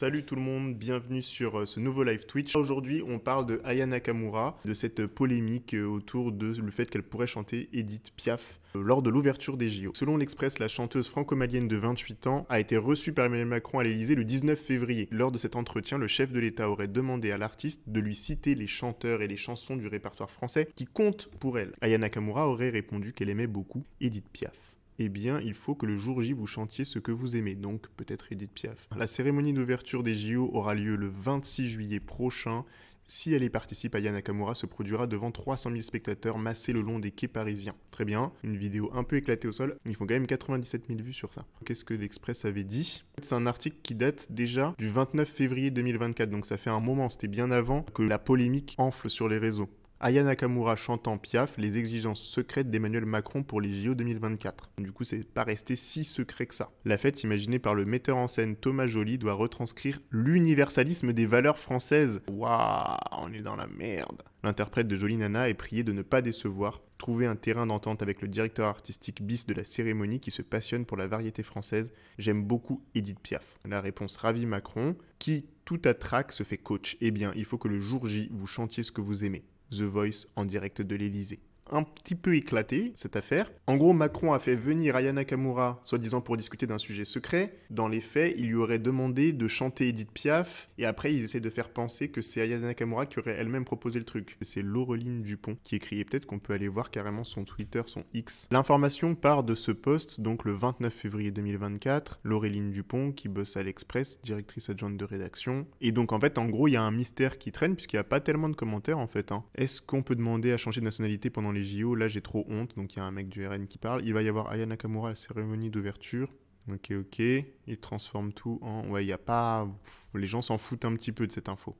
Salut tout le monde, bienvenue sur euh, ce nouveau live Twitch. Aujourd'hui, on parle de Aya Kamura, de cette polémique euh, autour de le fait qu'elle pourrait chanter Edith Piaf euh, lors de l'ouverture des JO. Selon l'Express, la chanteuse franco-malienne de 28 ans a été reçue par Emmanuel Macron à l'Elysée le 19 février. Lors de cet entretien, le chef de l'État aurait demandé à l'artiste de lui citer les chanteurs et les chansons du répertoire français qui comptent pour elle. Ayana Kamura aurait répondu qu'elle aimait beaucoup Edith Piaf eh bien, il faut que le jour J, vous chantiez ce que vous aimez, donc peut-être Edith Piaf. La cérémonie d'ouverture des JO aura lieu le 26 juillet prochain. Si elle y participe, Aya Nakamura se produira devant 300 000 spectateurs massés le long des quais parisiens. Très bien, une vidéo un peu éclatée au sol, ils font quand même 97 000 vues sur ça. Qu'est-ce que l'Express avait dit C'est un article qui date déjà du 29 février 2024, donc ça fait un moment, c'était bien avant que la polémique enfle sur les réseaux. Aya Nakamura chantant Piaf, les exigences secrètes d'Emmanuel Macron pour les JO 2024. Du coup, c'est pas resté si secret que ça. La fête, imaginée par le metteur en scène Thomas Joly, doit retranscrire l'universalisme des valeurs françaises. Waouh, on est dans la merde. L'interprète de Jolie Nana est prié de ne pas décevoir, trouver un terrain d'entente avec le directeur artistique bis de la cérémonie qui se passionne pour la variété française. J'aime beaucoup Edith Piaf. La réponse ravie Macron, qui, tout à se fait coach. Eh bien, il faut que le jour J, vous chantiez ce que vous aimez. The Voice en direct de l'Elysée un petit peu éclaté, cette affaire. En gros, Macron a fait venir Ayana Nakamura, soi-disant pour discuter d'un sujet secret. Dans les faits, il lui aurait demandé de chanter Edith Piaf, et après, ils essaient de faire penser que c'est Ayana Nakamura qui aurait elle-même proposé le truc. C'est Laureline Dupont qui écrit, et peut-être qu'on peut aller voir carrément son Twitter, son X. L'information part de ce poste, donc le 29 février 2024, Laureline Dupont, qui bosse à l'Express, directrice adjointe de rédaction. Et donc, en fait, en gros, il y a un mystère qui traîne, puisqu'il n'y a pas tellement de commentaires, en fait. Hein. Est-ce qu'on peut demander à changer de nationalité pendant les Là, j'ai trop honte, donc il y a un mec du RN qui parle. Il va y avoir Ayana Nakamura à la cérémonie d'ouverture. Ok, ok. Il transforme tout en. Ouais, il n'y a pas. les gens s'en foutent un petit peu de cette info.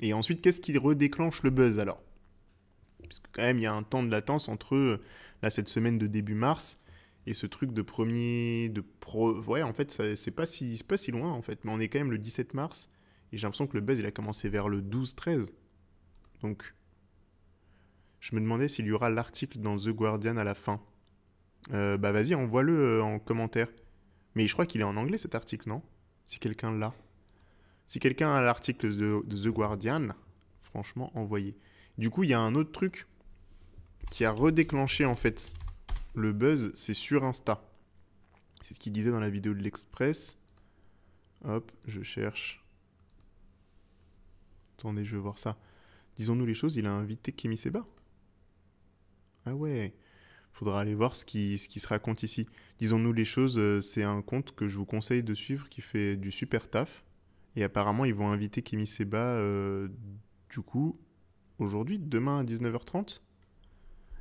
Et ensuite, qu'est-ce qui redéclenche le buzz alors Parce que quand même, il y a un temps de latence entre euh, là, cette semaine de début mars et ce truc de premier. De pro... Ouais, en fait, c'est pas, si, pas si loin en fait. Mais on est quand même le 17 mars et j'ai l'impression que le buzz, il a commencé vers le 12-13. Donc, je me demandais s'il y aura l'article dans The Guardian à la fin. Euh, bah vas-y, envoie-le euh, en commentaire. Mais je crois qu'il est en anglais cet article, non Si quelqu'un l'a. Si quelqu'un a l'article de, The Guardian, franchement, envoyez. Du coup, il y a un autre truc qui a redéclenché en fait le buzz, c'est sur Insta. C'est ce qu'il disait dans la vidéo de l'Express. Hop, je cherche. Attendez, je vais voir ça. Disons-nous les choses, il a invité Kémy Seba. Ah ouais, faudra aller voir ce qui, ce qui se raconte ici. Disons-nous les choses, euh, c'est un compte que je vous conseille de suivre qui fait du super taf. Et apparemment, ils vont inviter Kimi Seba, euh, du coup, aujourd'hui, demain à 19h30.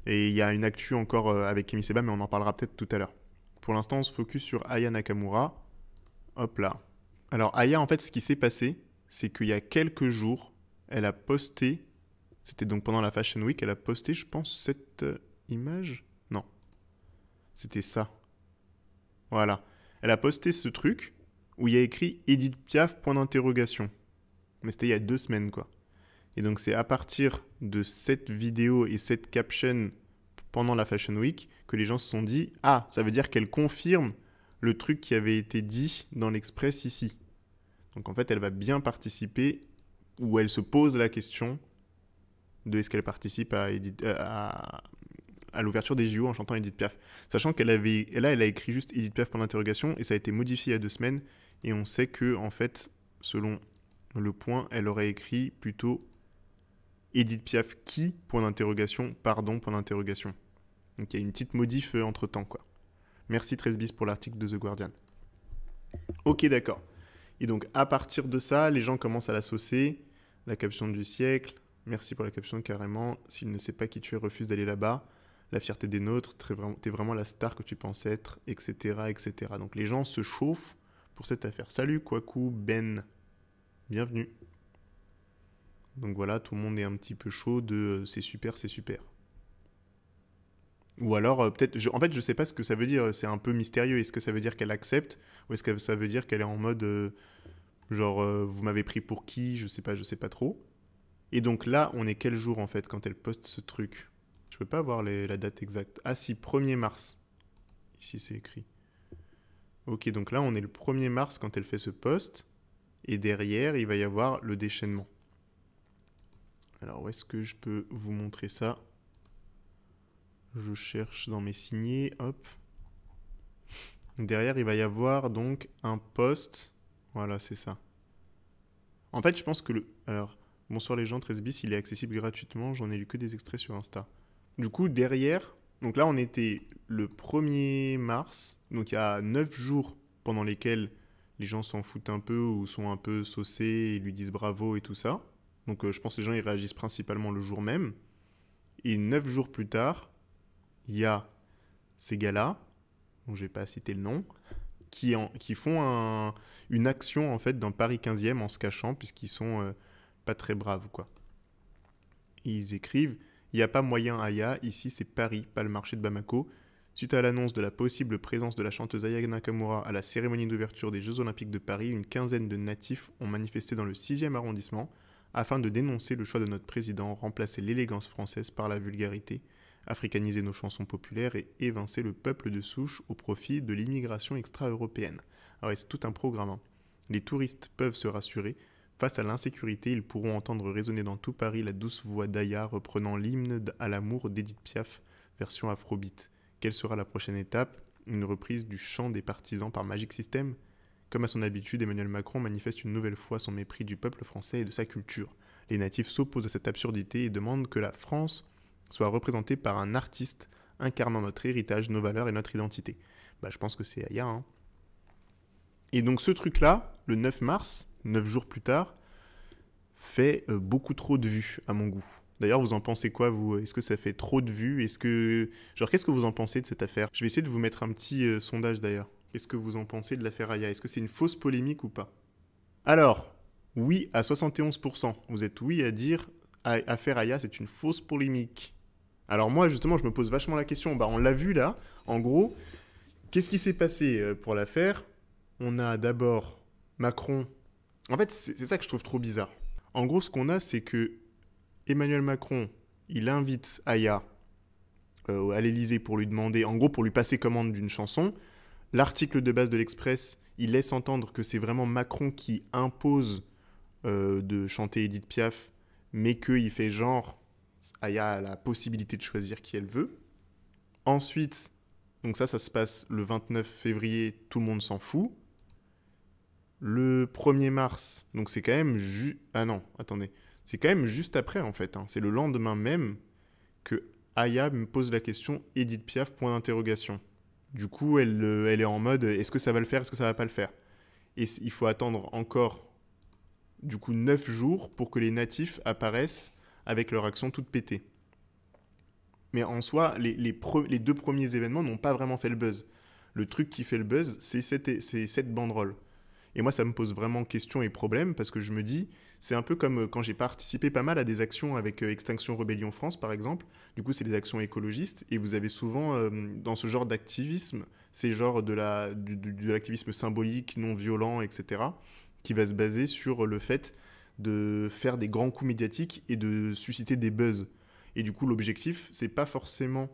Et il y a une actu encore euh, avec Kimi Seba, mais on en parlera peut-être tout à l'heure. Pour l'instant, on se focus sur Aya Nakamura. Hop là. Alors, Aya, en fait, ce qui s'est passé, c'est qu'il y a quelques jours, elle a posté c'était donc pendant la Fashion Week, elle a posté, je pense, cette euh, image. Non. C'était ça. Voilà. Elle a posté ce truc où il y a écrit Edith Piaf, point d'interrogation. Mais c'était il y a deux semaines, quoi. Et donc c'est à partir de cette vidéo et cette caption pendant la Fashion Week que les gens se sont dit Ah, ça veut dire qu'elle confirme le truc qui avait été dit dans l'Express ici. Donc en fait, elle va bien participer ou elle se pose la question de est-ce qu'elle participe à, euh, l'ouverture des JO en chantant Edith Piaf. Sachant qu'elle avait, là, elle a écrit juste Edith Piaf pour l'interrogation et ça a été modifié il y a deux semaines. Et on sait que, en fait, selon le point, elle aurait écrit plutôt Edith Piaf qui Point d'interrogation, pardon, point d'interrogation. Donc il y a une petite modif euh, entre temps, quoi. Merci Tresbis pour l'article de The Guardian. Ok, d'accord. Et donc à partir de ça, les gens commencent à l'associer. La caption du siècle, Merci pour la caption carrément. S'il ne sait pas qui tu es, refuse d'aller là-bas. La fierté des nôtres, t'es vraiment, la star que tu penses être, etc., Donc les gens se chauffent pour cette affaire. Salut Kwaku Ben, bienvenue. Donc voilà, tout le monde est un petit peu chaud de euh, c'est super, c'est super. Ou alors, euh, peut-être, en fait, je ne sais pas ce que ça veut dire, c'est un peu mystérieux. Est-ce que ça veut dire qu'elle accepte ou est-ce que ça veut dire qu'elle est en mode euh, genre vous m'avez pris pour qui Je ne sais pas, je ne sais pas trop. Et donc là, on est quel jour en fait quand elle poste ce truc Je peux pas voir la date exacte. Ah si, 1er mars. Ici c'est écrit. Ok, donc là on est le 1er mars quand elle fait ce poste Et derrière, il va y avoir le déchaînement. Alors où est-ce que je peux vous montrer ça Je cherche dans mes signés, hop. Derrière, il va y avoir donc un poste Voilà, c'est ça. En fait, je pense que le... Bonsoir les gens, 13 bis, il est accessible gratuitement, j'en ai lu que des extraits sur Insta. Du coup, derrière, donc là on était le 1er mars, donc il y a 9 jours pendant lesquels les gens s'en foutent un peu ou sont un peu saucés et lui disent bravo et tout ça. Donc euh, je pense que les gens ils réagissent principalement le jour même. Et 9 jours plus tard, il y a ces gars-là, dont je n'ai pas cité le nom, qui, font une action en fait d'un Paris 15e en se cachant puisqu'ils sont... Euh, pas très brave quoi. Ils écrivent Il n'y a pas moyen Aya, ici c'est Paris, pas le marché de Bamako. Suite à l'annonce de la possible présence de la chanteuse Aya Nakamura à la cérémonie d'ouverture des Jeux Olympiques de Paris, une quinzaine de natifs ont manifesté dans le 6e arrondissement afin de dénoncer le choix de notre président, remplacer l'élégance française par la vulgarité, africaniser nos chansons populaires et évincer le peuple de souche au profit de l'immigration extra-européenne. Alors, c'est tout un programme. Hein. Les touristes peuvent se rassurer, Face à l'insécurité, ils pourront entendre résonner dans tout Paris la douce voix d'Aya reprenant l'hymne à l'amour d'Edith Piaf, version afrobeat. Quelle sera la prochaine étape Une reprise du chant des partisans par Magic System Comme à son habitude, Emmanuel Macron manifeste une nouvelle fois son mépris du peuple français et de sa culture. Les natifs s'opposent à cette absurdité et demandent que la France soit représentée par un artiste incarnant notre héritage, nos valeurs et notre identité. Bah, je pense que c'est Aya. Hein. Et donc ce truc-là, le 9 mars, 9 jours plus tard, fait euh, beaucoup trop de vues à mon goût. D'ailleurs, vous en pensez quoi, vous Est-ce que ça fait trop de vues Est-ce que... Genre, qu'est-ce que vous en pensez de cette affaire Je vais essayer de vous mettre un petit euh, sondage, d'ailleurs. Qu'est-ce que vous en pensez de l'affaire Aya Est-ce que c'est une fausse polémique ou pas Alors, oui à 71%. Vous êtes oui à dire affaire Aya, c'est une fausse polémique. Alors moi, justement, je me pose vachement la question. Bah, on l'a vu là, en gros. Qu'est-ce qui s'est passé euh, pour l'affaire On a d'abord Macron. En fait, c'est ça que je trouve trop bizarre. En gros, ce qu'on a, c'est que Emmanuel Macron, il invite Aya euh, à l'Élysée pour lui demander, en gros, pour lui passer commande d'une chanson. L'article de base de l'Express, il laisse entendre que c'est vraiment Macron qui impose euh, de chanter Edith Piaf, mais qu'il fait genre, Aya a la possibilité de choisir qui elle veut. Ensuite, donc ça, ça se passe le 29 février, tout le monde s'en fout le 1er mars. Donc c'est quand même Ah non, attendez. C'est quand même juste après en fait. Hein. C'est le lendemain même que Aya me pose la question Edith Piaf point d'interrogation. Du coup, elle, euh, est en mode est-ce que ça va le faire, est-ce que ça va pas le faire Et il faut attendre encore du coup 9 jours pour que les natifs apparaissent avec leur action toute pétée. Mais en soi, les, deux premiers événements n'ont pas vraiment fait le buzz. Le truc qui fait le buzz, c'est cette, cette banderole. Et moi, ça me pose vraiment question et problème parce que je me dis, c'est un peu comme euh, quand j'ai participé pas mal à des actions avec euh, Extinction Rebellion France, par exemple. Du coup, c'est des actions écologistes et vous avez souvent euh, dans ce genre d'activisme, c'est genre de la, du, de l'activisme symbolique, non violent, etc., qui va se baser sur le fait de faire des grands coups médiatiques et de susciter des buzz. Et du coup, l'objectif, c'est pas forcément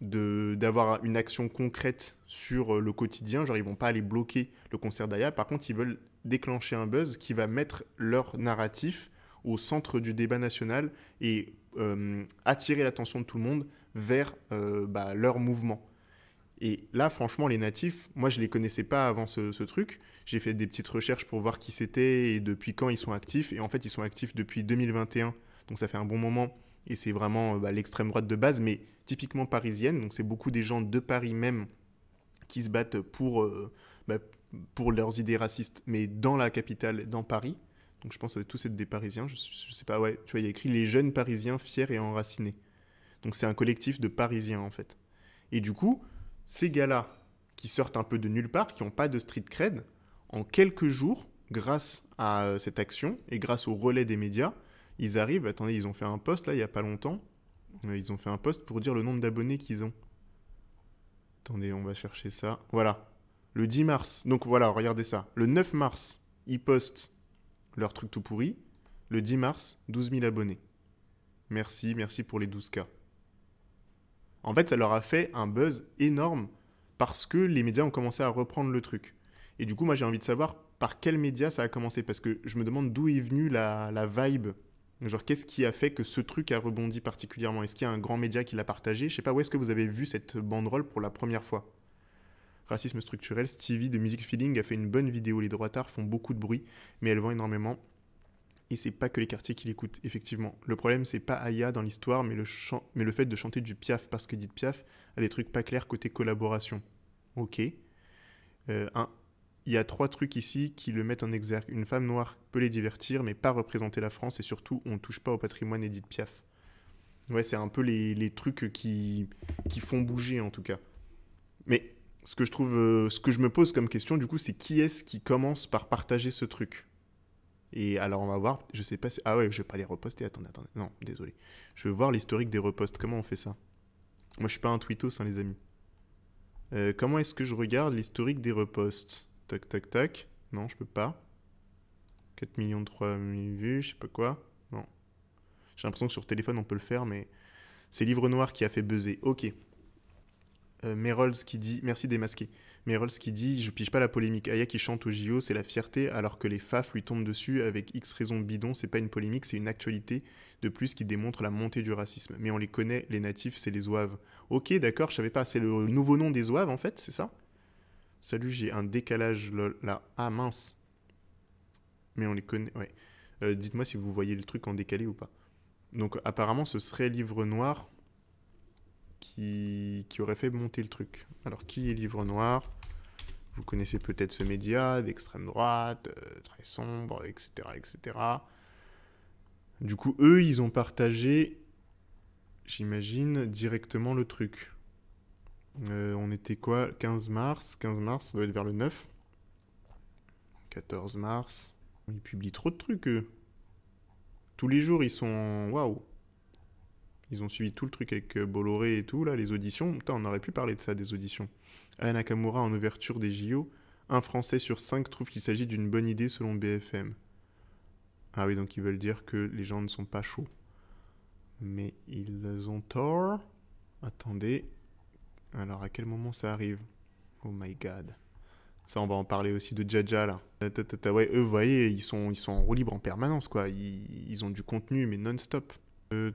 d'avoir une action concrète sur euh, le quotidien. Genre, ils vont pas aller bloquer le concert d'Aya. Par contre, ils veulent déclencher un buzz qui va mettre leur narratif au centre du débat national et euh, attirer l'attention de tout le monde vers euh, bah, leur mouvement. Et là, franchement, les natifs, moi, je ne les connaissais pas avant ce, ce truc. J'ai fait des petites recherches pour voir qui c'était et depuis quand ils sont actifs. Et en fait, ils sont actifs depuis 2021. Donc, ça fait un bon moment et c'est vraiment euh, bah, l'extrême droite de base, mais typiquement parisienne. Donc c'est beaucoup des gens de Paris même qui se battent pour, euh, bah, pour leurs idées racistes, mais dans la capitale, dans Paris. Donc je pense à tous être des Parisiens. Je, ne sais pas, ouais, tu vois, il y a écrit les jeunes Parisiens fiers et enracinés. Donc c'est un collectif de Parisiens en fait. Et du coup, ces gars-là qui sortent un peu de nulle part, qui n'ont pas de street cred, en quelques jours, grâce à euh, cette action et grâce au relais des médias, ils arrivent, attendez, ils ont fait un post là il n'y a pas longtemps. Euh, ils ont fait un post pour dire le nombre d'abonnés qu'ils ont. Attendez, on va chercher ça. Voilà. Le 10 mars. Donc voilà, regardez ça. Le 9 mars, ils postent leur truc tout pourri. Le 10 mars, 12 000 abonnés. Merci, merci pour les 12K. En fait, ça leur a fait un buzz énorme parce que les médias ont commencé à reprendre le truc. Et du coup, moi, j'ai envie de savoir par quels médias ça a commencé parce que je me demande d'où est venue la vibe Genre, qu'est-ce qui a fait que ce truc a rebondi particulièrement Est-ce qu'il y a un grand média qui l'a partagé Je sais pas, où est-ce que vous avez vu cette banderole pour la première fois Racisme structurel, Stevie de Music Feeling a fait une bonne vidéo. Les droitards font beaucoup de bruit, mais elles vend énormément. Et c'est pas que les quartiers qui l'écoutent, effectivement. Le problème, c'est pas Aya dans l'histoire, mais, le mais le fait de chanter du Piaf parce que dit Piaf a des trucs pas clairs côté collaboration. Ok. Euh, un, il y a trois trucs ici qui le mettent en exergue. Une femme noire peut les divertir, mais pas représenter la France, et surtout, on ne touche pas au patrimoine Edith Piaf. Ouais, c'est un peu les, trucs qui, qui font bouger, en tout cas. Mais ce que je trouve, euh, ce que je me pose comme question, du coup, c'est qui est-ce qui commence par partager ce truc Et alors, on va voir, je sais pas si... Ah ouais, je vais pas les reposter, attendez, attendez. Non, désolé. Je veux voir l'historique des reposts, comment on fait ça Moi, je suis pas un tweetos, hein, les amis. Euh, comment est-ce que je regarde l'historique des reposts Tac, tac, tac. Non, je peux pas. 4 millions de 3 000 vues, je sais pas quoi. Non. J'ai l'impression que sur téléphone, on peut le faire, mais... C'est Livre Noir qui a fait buzzer. Ok. Euh, Merols qui dit... Merci démasqué. Merols qui dit « Je pige pas la polémique. Aya qui chante au JO, c'est la fierté, alors que les faf lui tombent dessus avec X raisons bidon. C'est pas une polémique, c'est une actualité de plus qui démontre la montée du racisme. Mais on les connaît, les natifs, c'est les zouaves. Ok, d'accord, je savais pas. C'est le nouveau nom des zouaves, en fait, c'est ça Salut, j'ai un décalage là. Ah mince. Mais on les connaît. Euh, dites-moi si vous voyez le truc en décalé ou pas. Donc apparemment, ce serait Livre Noir qui, aurait fait monter le truc. Alors qui est Livre Noir Vous connaissez peut-être ce média d'extrême droite, euh, très sombre, etc., etc. Du coup, eux, ils ont partagé, j'imagine, directement le truc. Euh, on était quoi 15 mars. 15 mars, ça doit être vers le 9. 14 mars. Ils publient trop de trucs, eux. Tous les jours, ils sont. Waouh Ils ont suivi tout le truc avec euh, Bolloré et tout, là, les auditions. Putain, on aurait pu parler de ça, des auditions. À Nakamura, en ouverture des JO, un Français sur cinq trouve qu'il s'agit d'une bonne idée selon BFM. Ah oui, donc ils veulent dire que les gens ne sont pas chauds. Mais ils ont tort. Attendez, alors, à quel moment ça arrive Oh my god. Ça, on va en parler aussi de Jaja, là. Ouais, eux, vous voyez, ils sont, ils sont en roue libre en permanence, quoi. Ils, ont du contenu, mais non-stop. Euh,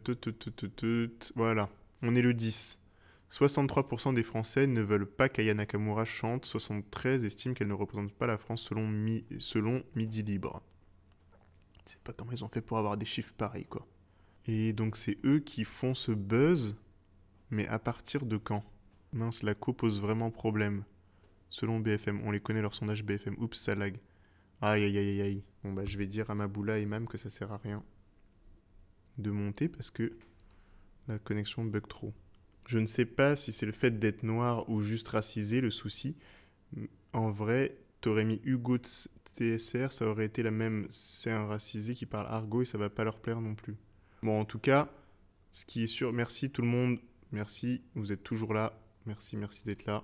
voilà. On est le 10. 63% des Français ne veulent pas qu'Aya Nakamura chante. 73 estiment qu'elle ne représente pas la France selon, selon Midi Libre. Je sais pas comment ils ont fait pour avoir des chiffres pareils, quoi. Et donc, c'est eux qui font ce buzz, mais à partir de quand Mince, la co pose vraiment problème. Selon BFM, on les connaît leur sondage BFM. Oups, ça lag. Aïe aïe aïe aïe. Bon bah je vais dire à Maboula et même que ça sert à rien de monter parce que la connexion bug trop. Je ne sais pas si c'est le fait d'être noir ou juste racisé le souci. En vrai, t'aurais mis Hugo TSR, ça aurait été la même. C'est un racisé qui parle argot et ça va pas leur plaire non plus. Bon, en tout cas, ce qui est sûr, merci tout le monde. Merci, vous êtes toujours là. Merci, merci d'être là.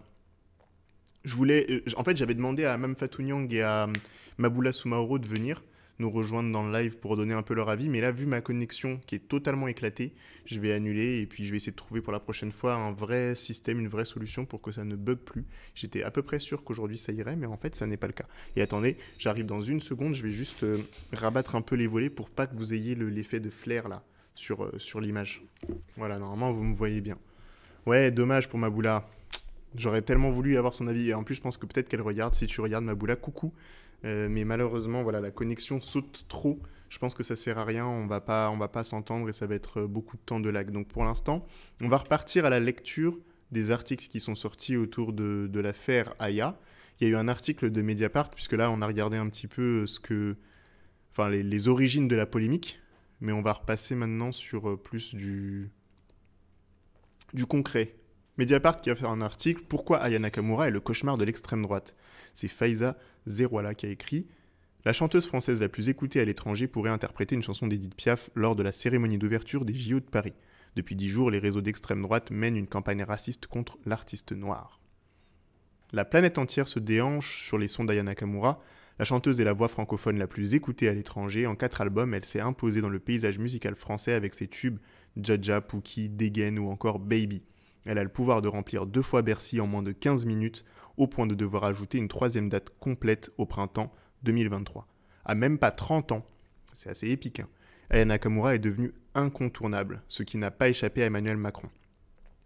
Je voulais, euh, en fait, j'avais demandé à Mam Fatounyang et à hum, Maboula Soumaoro de venir nous rejoindre dans le live pour donner un peu leur avis. Mais là, vu ma connexion qui est totalement éclatée, je vais annuler et puis je vais essayer de trouver pour la prochaine fois un vrai système, une vraie solution pour que ça ne bug plus. J'étais à peu près sûr qu'aujourd'hui ça irait, mais en fait, ça n'est pas le cas. Et attendez, j'arrive dans une seconde, je vais juste euh, rabattre un peu les volets pour pas que vous ayez l'effet de flair là sur, euh, sur l'image. Voilà, normalement, vous me voyez bien. Ouais, dommage pour Maboula. J'aurais tellement voulu avoir son avis. Et en plus, je pense que peut-être qu'elle regarde. Si tu regardes Maboula, coucou. Euh, mais malheureusement, voilà, la connexion saute trop. Je pense que ça sert à rien. On va pas, on va pas s'entendre et ça va être beaucoup de temps de lag. Donc pour l'instant, on va repartir à la lecture des articles qui sont sortis autour de, l'affaire Aya. Il y a eu un article de Mediapart puisque là, on a regardé un petit peu ce que, enfin, les origines de la polémique. Mais on va repasser maintenant sur euh, plus du, du concret. Mediapart qui a fait un article Pourquoi Aya Nakamura est le cauchemar de l'extrême droite C'est Faiza Zerouala qui a écrit La chanteuse française la plus écoutée à l'étranger pourrait interpréter une chanson d'Edith Piaf lors de la cérémonie d'ouverture des JO de Paris. Depuis dix jours, les réseaux d'extrême droite mènent une campagne raciste contre l'artiste noir. La planète entière se déhanche sur les sons d'Ayana Kamura. La chanteuse est la voix francophone la plus écoutée à l'étranger. En quatre albums, elle s'est imposée dans le paysage musical français avec ses tubes Jaja, Pookie, Degen ou encore Baby. Elle a le pouvoir de remplir deux fois Bercy en moins de 15 minutes, au point de devoir ajouter une troisième date complète au printemps 2023. À même pas 30 ans, c'est assez épique, hein, Aya Nakamura est devenue incontournable, ce qui n'a pas échappé à Emmanuel Macron.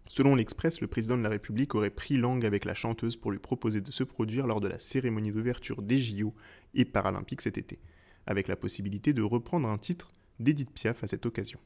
Selon l'Express, le président de la République aurait pris langue avec la chanteuse pour lui proposer de se produire lors de la cérémonie d'ouverture des JO et Paralympiques cet été, avec la possibilité de reprendre un titre d'Edith Piaf à cette occasion.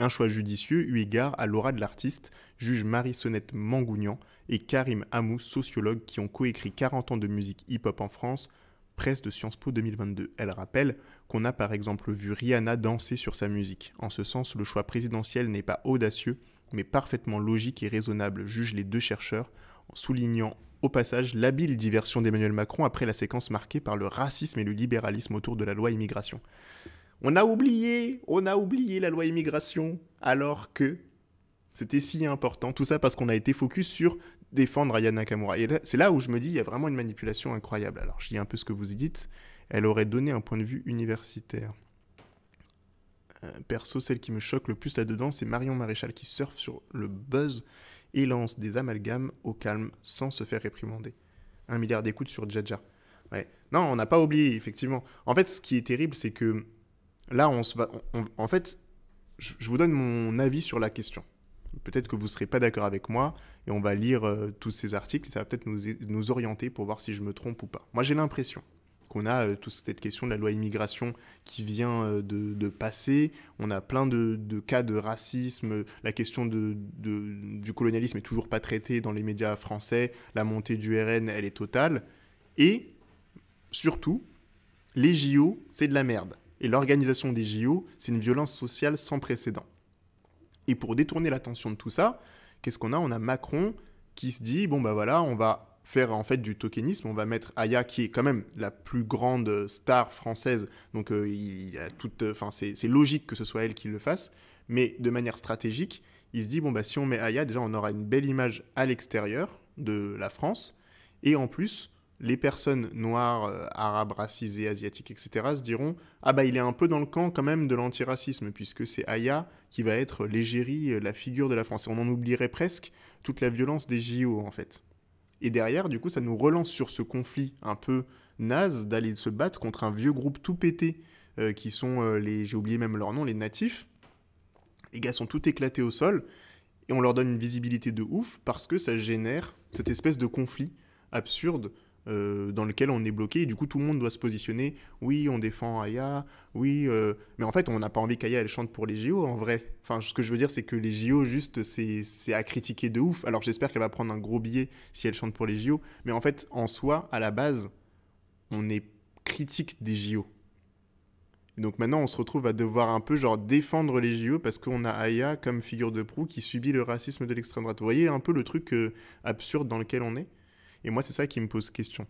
Un choix judicieux eu égard à l'aura de l'artiste, juge Marie-Sonnette Mangougnan et Karim Hamou, sociologue, qui ont coécrit 40 ans de musique hip-hop en France, presse de Sciences Po 2022. Elle rappelle qu'on a par exemple vu Rihanna danser sur sa musique. En ce sens, le choix présidentiel n'est pas audacieux, mais parfaitement logique et raisonnable, jugent les deux chercheurs, en soulignant au passage l'habile diversion d'Emmanuel Macron après la séquence marquée par le racisme et le libéralisme autour de la loi immigration. On a oublié, on a oublié la loi immigration, alors que c'était si important. Tout ça parce qu'on a été focus sur défendre Aya Nakamura. Et c'est là où je me dis, il y a vraiment une manipulation incroyable. Alors, je dis un peu ce que vous dites. Elle aurait donné un point de vue universitaire. Euh, perso, celle qui me choque le plus là-dedans, c'est Marion Maréchal qui surfe sur le buzz et lance des amalgames au calme sans se faire réprimander. Un milliard d'écoutes sur Jaja. Ouais. Non, on n'a pas oublié, effectivement. En fait, ce qui est terrible, c'est que Là, on se en fait, je, vous donne mon avis sur la question. Peut-être que vous ne serez pas d'accord avec moi et on va lire euh, tous ces articles. ça va peut-être nous, orienter pour voir si je me trompe ou pas. Moi, j'ai l'impression qu'on a euh, toute cette question de la loi immigration qui vient euh, de, passer. On a plein de, cas de racisme. La question du colonialisme est toujours pas traitée dans les médias français. La montée du RN, elle est totale. Et surtout, les JO, c'est de la merde et l'organisation des JO, c'est une violence sociale sans précédent. Et pour détourner l'attention de tout ça, qu'est-ce qu'on a On a Macron qui se dit bon bah voilà, on va faire en fait du tokenisme, on va mettre Aya qui est quand même la plus grande star française, donc euh, il toute, euh, enfin c'est logique que ce soit elle qui le fasse, mais de manière stratégique, il se dit bon bah si on met Aya, déjà on aura une belle image à l'extérieur de la France, et en plus les personnes noires, euh, arabes, racisées, asiatiques, etc. se diront Ah bah il est un peu dans le camp quand même de l'antiracisme, puisque c'est Aya qui va être l'égérie, euh, la figure de la France. on en oublierait presque toute la violence des JO en fait. Et derrière, du coup, ça nous relance sur ce conflit un peu naze d'aller se battre contre un vieux groupe tout pété, euh, qui sont les, j'ai oublié même leur nom, les natifs. Les gars sont tout éclatés au sol, et on leur donne une visibilité de ouf parce que ça génère cette espèce de conflit absurde euh, dans lequel on est bloqué et du coup tout le monde doit se positionner. Oui, on défend Aya, oui, euh, mais en fait on n'a pas envie qu'Aya elle chante pour les JO en vrai. Enfin, ce que je veux dire c'est que les JO juste c'est à critiquer de ouf. Alors j'espère qu'elle va prendre un gros billet si elle chante pour les JO, mais en fait en soi, à la base, on est critique des JO. donc maintenant, on se retrouve à devoir un peu genre défendre les JO parce qu'on a Aya comme figure de proue qui subit le racisme de l'extrême droite. Vous voyez un peu le truc euh, absurde dans lequel on est et moi, c'est ça qui me pose question.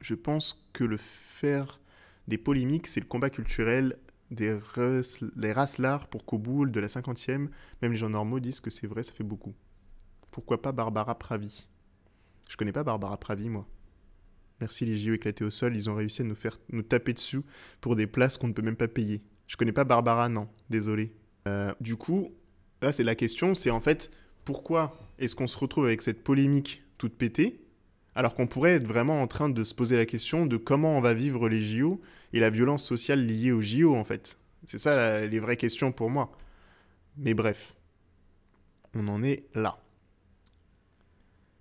Je pense que le faire des polémiques, c'est le combat culturel des races, les races l'art pour Koboul de la 50e. Même les gens normaux disent que c'est vrai, ça fait beaucoup. Pourquoi pas Barbara Pravi Je connais pas Barbara Pravi, moi. Merci les JO éclatés au sol, ils ont réussi à nous faire nous taper dessus pour des places qu'on ne peut même pas payer. Je connais pas Barbara, non, désolé. Euh, du coup, là c'est la question, c'est en fait pourquoi est-ce qu'on se retrouve avec cette polémique toute pétée, alors qu'on pourrait être vraiment en train de se poser la question de comment on va vivre les JO et la violence sociale liée aux JO en fait. C'est ça les vraies questions pour moi. Mais bref, on en est là.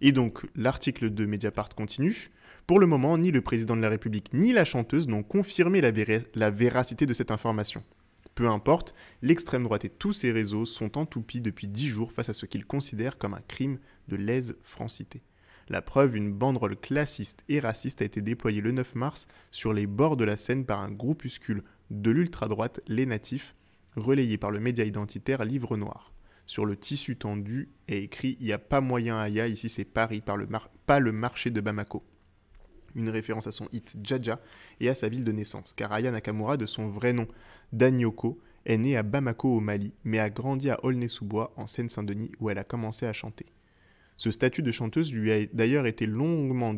Et donc l'article de Mediapart continue. Pour le moment, ni le président de la République ni la chanteuse n'ont confirmé la véracité de cette information. Peu importe, l'extrême droite et tous ses réseaux sont entoupis depuis dix jours face à ce qu'ils considèrent comme un crime de lèse-francité. La preuve, une banderole classiste et raciste a été déployée le 9 mars sur les bords de la Seine par un groupuscule de l'ultra-droite Les Natifs, relayé par le média identitaire Livre Noir. Sur le tissu tendu est écrit Il n'y a pas moyen Aya, ici c'est Paris, pas le marché de Bamako une référence à son hit Jaja et à sa ville de naissance, car Aya Nakamura, de son vrai nom Danioko, est née à Bamako au Mali, mais a grandi à Aulnay-sous-Bois en Seine-Saint-Denis où elle a commencé à chanter. Ce statut de chanteuse lui a d'ailleurs été longuement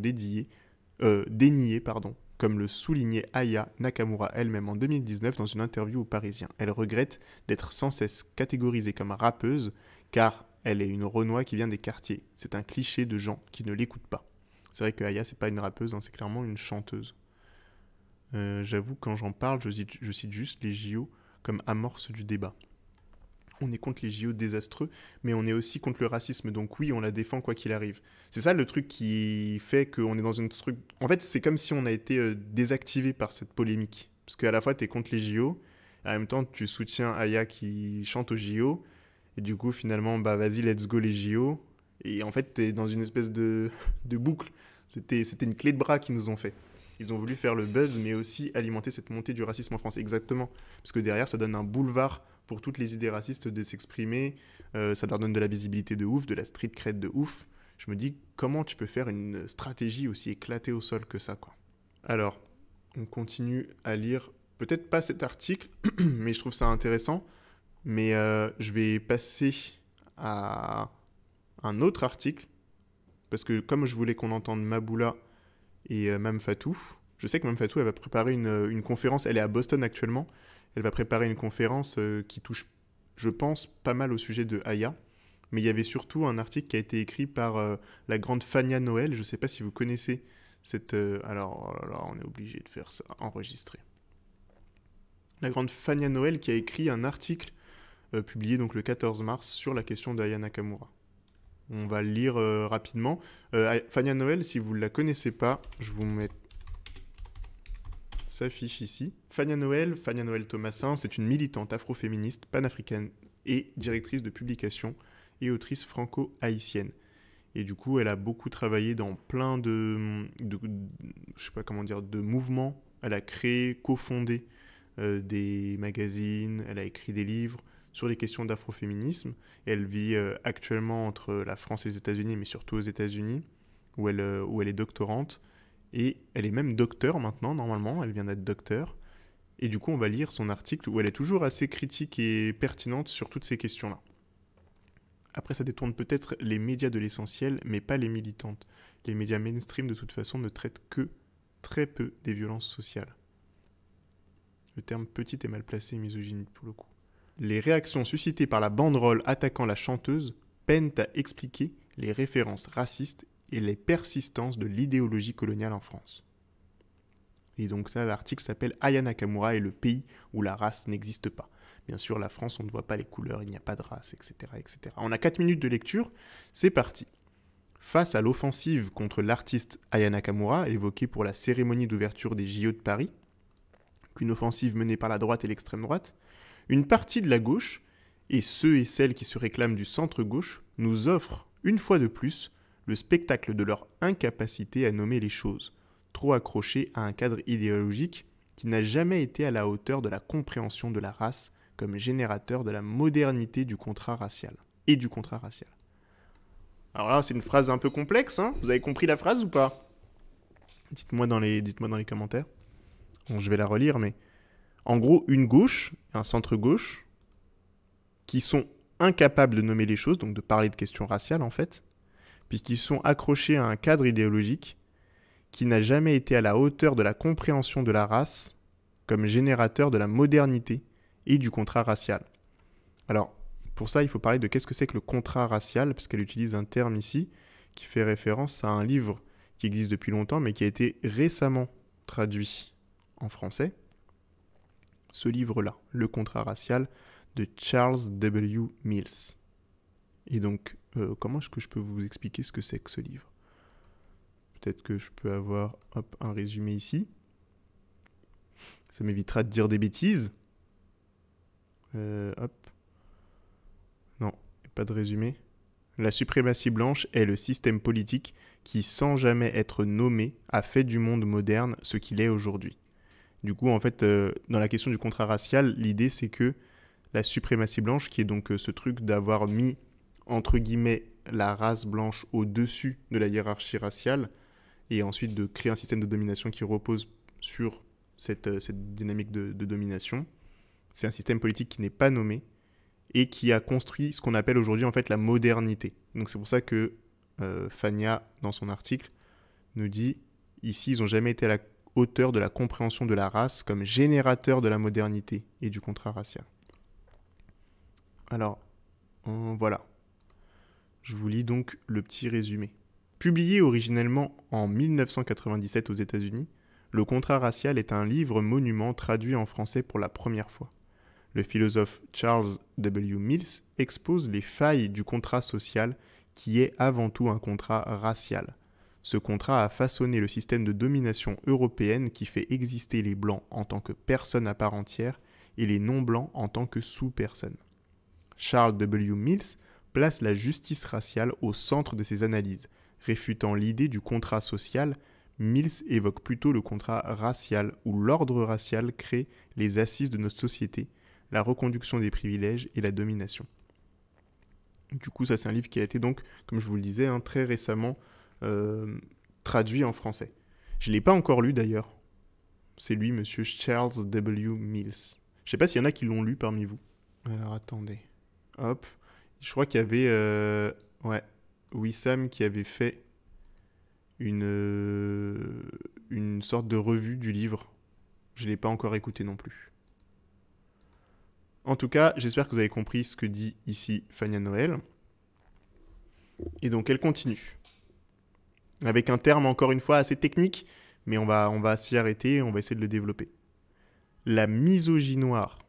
euh, dénié, pardon, comme le soulignait Aya Nakamura elle-même en 2019 dans une interview au Parisien. Elle regrette d'être sans cesse catégorisée comme rappeuse, car elle est une Renoir qui vient des quartiers. C'est un cliché de gens qui ne l'écoutent pas. C'est vrai que Aya, c'est pas une rappeuse, hein, c'est clairement une chanteuse. Euh, j'avoue, quand j'en parle, je cite, juste les JO comme amorce du débat. On est contre les JO désastreux, mais on est aussi contre le racisme, donc oui, on la défend quoi qu'il arrive. C'est ça le truc qui fait qu'on est dans une truc. En fait, c'est comme si on a été euh, désactivé par cette polémique. Parce qu'à la fois, tu es contre les JO, et en même temps, tu soutiens Aya qui chante aux JO, et du coup, finalement, bah vas-y, let's go les JO, et en fait, tu es dans une espèce de, boucle. C'était une clé de bras qu'ils nous ont fait. Ils ont voulu faire le buzz, mais aussi alimenter cette montée du racisme en France. Exactement. Parce que derrière, ça donne un boulevard pour toutes les idées racistes de s'exprimer. Euh, ça leur donne de la visibilité de ouf, de la street cred de ouf. Je me dis, comment tu peux faire une stratégie aussi éclatée au sol que ça, quoi. Alors, on continue à lire, peut-être pas cet article, mais je trouve ça intéressant. Mais euh, je vais passer à un autre article, parce que comme je voulais qu'on entende Maboula et euh, Mamfatou, Fatou, je sais que Mam Fatou, elle va préparer euh, une, conférence, elle est à Boston actuellement, elle va préparer une conférence euh, qui touche, je pense, pas mal au sujet de Aya, mais il y avait surtout un article qui a été écrit par la grande Fania Noël, je ne sais pas si vous connaissez cette... alors, oh on est obligé de faire ça, enregistrer. La grande Fania Noël qui a écrit un article publié donc le 14 mars sur la question de Nakamura. On va le lire euh, rapidement. Euh, Fania Noël, si vous ne la connaissez pas, je vous mets sa fiche ici. Fania Noël, Fania Noël Thomasin, c'est une militante afroféministe panafricaine et directrice de publication et autrice franco-haïtienne. Et du coup, elle a beaucoup travaillé dans plein de, je sais pas comment dire, de mouvements. Elle a créé, cofondé euh, des magazines, elle a écrit des livres sur les questions d'afroféminisme. Elle vit euh, actuellement entre la France et les États-Unis, mais surtout aux États-Unis, où elle, euh, où elle est doctorante. Et elle est même docteur maintenant, normalement, elle vient d'être docteur. Et du coup, on va lire son article où elle est toujours assez critique et pertinente sur toutes ces questions-là. Après, ça détourne peut-être les médias de l'essentiel, mais pas les militantes. Les médias mainstream, de toute façon, ne traitent que très peu des violences sociales. Le terme petit est mal placé misogyne pour le coup les réactions suscitées par la banderole attaquant la chanteuse peinent à expliquer les références racistes et les persistances de l'idéologie coloniale en France. Et donc ça, l'article s'appelle Aya Nakamura et le pays où la race n'existe pas. Bien sûr, la France, on ne voit pas les couleurs, il n'y a pas de race, etc. etc. On a 4 minutes de lecture, c'est parti. Face à l'offensive contre l'artiste Aya Nakamura, évoquée pour la cérémonie d'ouverture des JO de Paris, qu'une offensive menée par la droite et l'extrême droite, une partie de la gauche, et ceux et celles qui se réclament du centre-gauche, nous offrent, une fois de plus, le spectacle de leur incapacité à nommer les choses, trop accrochés à un cadre idéologique qui n'a jamais été à la hauteur de la compréhension de la race comme générateur de la modernité du contrat racial et du contrat racial. Alors là, c'est une phrase un peu complexe, hein vous avez compris la phrase ou pas Dites-moi dans, les, dites dans les commentaires. Bon, je vais la relire, mais en gros une gauche et un centre-gauche qui sont incapables de nommer les choses, donc de parler de questions raciales en fait, puisqu'ils sont accrochés à un cadre idéologique qui n'a jamais été à la hauteur de la compréhension de la race comme générateur de la modernité et du contrat racial. Alors, pour ça, il faut parler de qu'est-ce que c'est que le contrat racial, parce qu'elle utilise un terme ici qui fait référence à un livre qui existe depuis longtemps, mais qui a été récemment traduit en français, ce livre-là, Le contrat racial, de Charles W. Mills. Et donc, euh, comment est-ce que je peux vous expliquer ce que c'est que ce livre Peut-être que je peux avoir un résumé ici. Ça m'évitera de dire des bêtises. Euh, non, pas de résumé. La suprématie blanche est le système politique qui, sans jamais être nommé, a fait du monde moderne ce qu'il est aujourd'hui. Du coup, en fait, euh, dans la question du contrat racial, l'idée c'est que la suprématie blanche, qui est donc euh, ce truc d'avoir mis, entre guillemets, la race blanche au-dessus de la hiérarchie raciale, et ensuite de créer un système de domination qui repose sur euh, cette, dynamique de, de domination, c'est un système politique qui n'est pas nommé et qui a construit ce qu'on appelle aujourd'hui en fait la modernité. Donc c'est pour ça que Fania, dans son article, nous dit ici, ils n'ont jamais été à la auteur de la compréhension de la race comme générateur de la modernité et du contrat racial. Alors, euh, voilà. Je vous lis donc le petit résumé. Publié originellement en 1997 aux États-Unis, Le contrat racial est un livre-monument traduit en français pour la première fois. Le philosophe Charles W. Mills expose les failles du contrat social qui est avant tout un contrat racial, ce contrat a façonné le système de domination européenne qui fait exister les Blancs en tant que personnes à part entière et les non-Blancs en tant que sous-personnes. Charles W. Mills place la justice raciale au centre de ses analyses. Réfutant l'idée du contrat social, Mills évoque plutôt le contrat racial où l'ordre racial crée les assises de notre société, la reconduction des privilèges et la domination. Du coup, ça c'est un livre qui a été donc, comme je vous le disais, hein, très récemment euh, traduit en français. Je ne l'ai pas encore lu d'ailleurs. C'est lui, monsieur Charles W. Mills. Je sais pas s'il y en a qui l'ont lu parmi vous. Alors attendez. Hop. Je crois qu'il y avait. Euh... Ouais. Wissam qui avait fait une, euh, une sorte de revue du livre. Je ne l'ai pas encore écouté non plus. En tout cas, j'espère que vous avez compris ce que dit ici Fania Noël. Et donc elle continue avec un terme encore une fois assez technique, mais on va, on va s'y arrêter on va essayer de le développer. La noire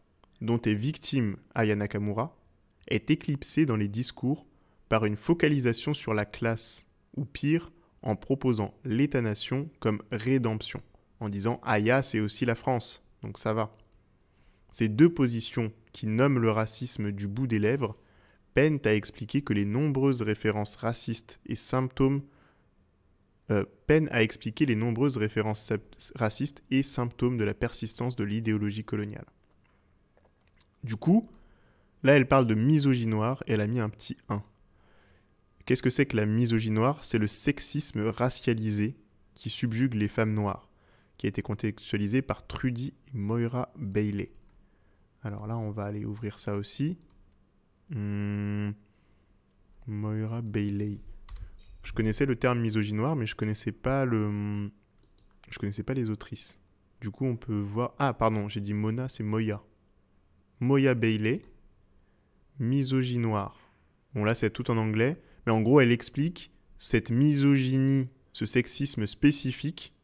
dont est victime Aya Nakamura est éclipsée dans les discours par une focalisation sur la classe, ou pire, en proposant l'État-nation comme rédemption, en disant Aya c'est aussi la France, donc ça va. Ces deux positions qui nomment le racisme du bout des lèvres peinent à expliquer que les nombreuses références racistes et symptômes euh, peine à expliquer les nombreuses références racistes et symptômes de la persistance de l'idéologie coloniale. Du coup, là elle parle de misogynoire et elle a mis un petit 1. Qu'est-ce que c'est que la noire? C'est le sexisme racialisé qui subjugue les femmes noires, qui a été contextualisé par Trudy Moira Bailey. Alors là, on va aller ouvrir ça aussi. Hmm. Moira Bailey. Je connaissais le terme misogynoir, mais je connaissais pas le, je connaissais pas les autrices. Du coup, on peut voir. Ah, pardon, j'ai dit Mona, c'est Moya. Moya Bailey, misogynoir. Bon, là, c'est tout en anglais, mais en gros, elle explique cette misogynie, ce sexisme spécifique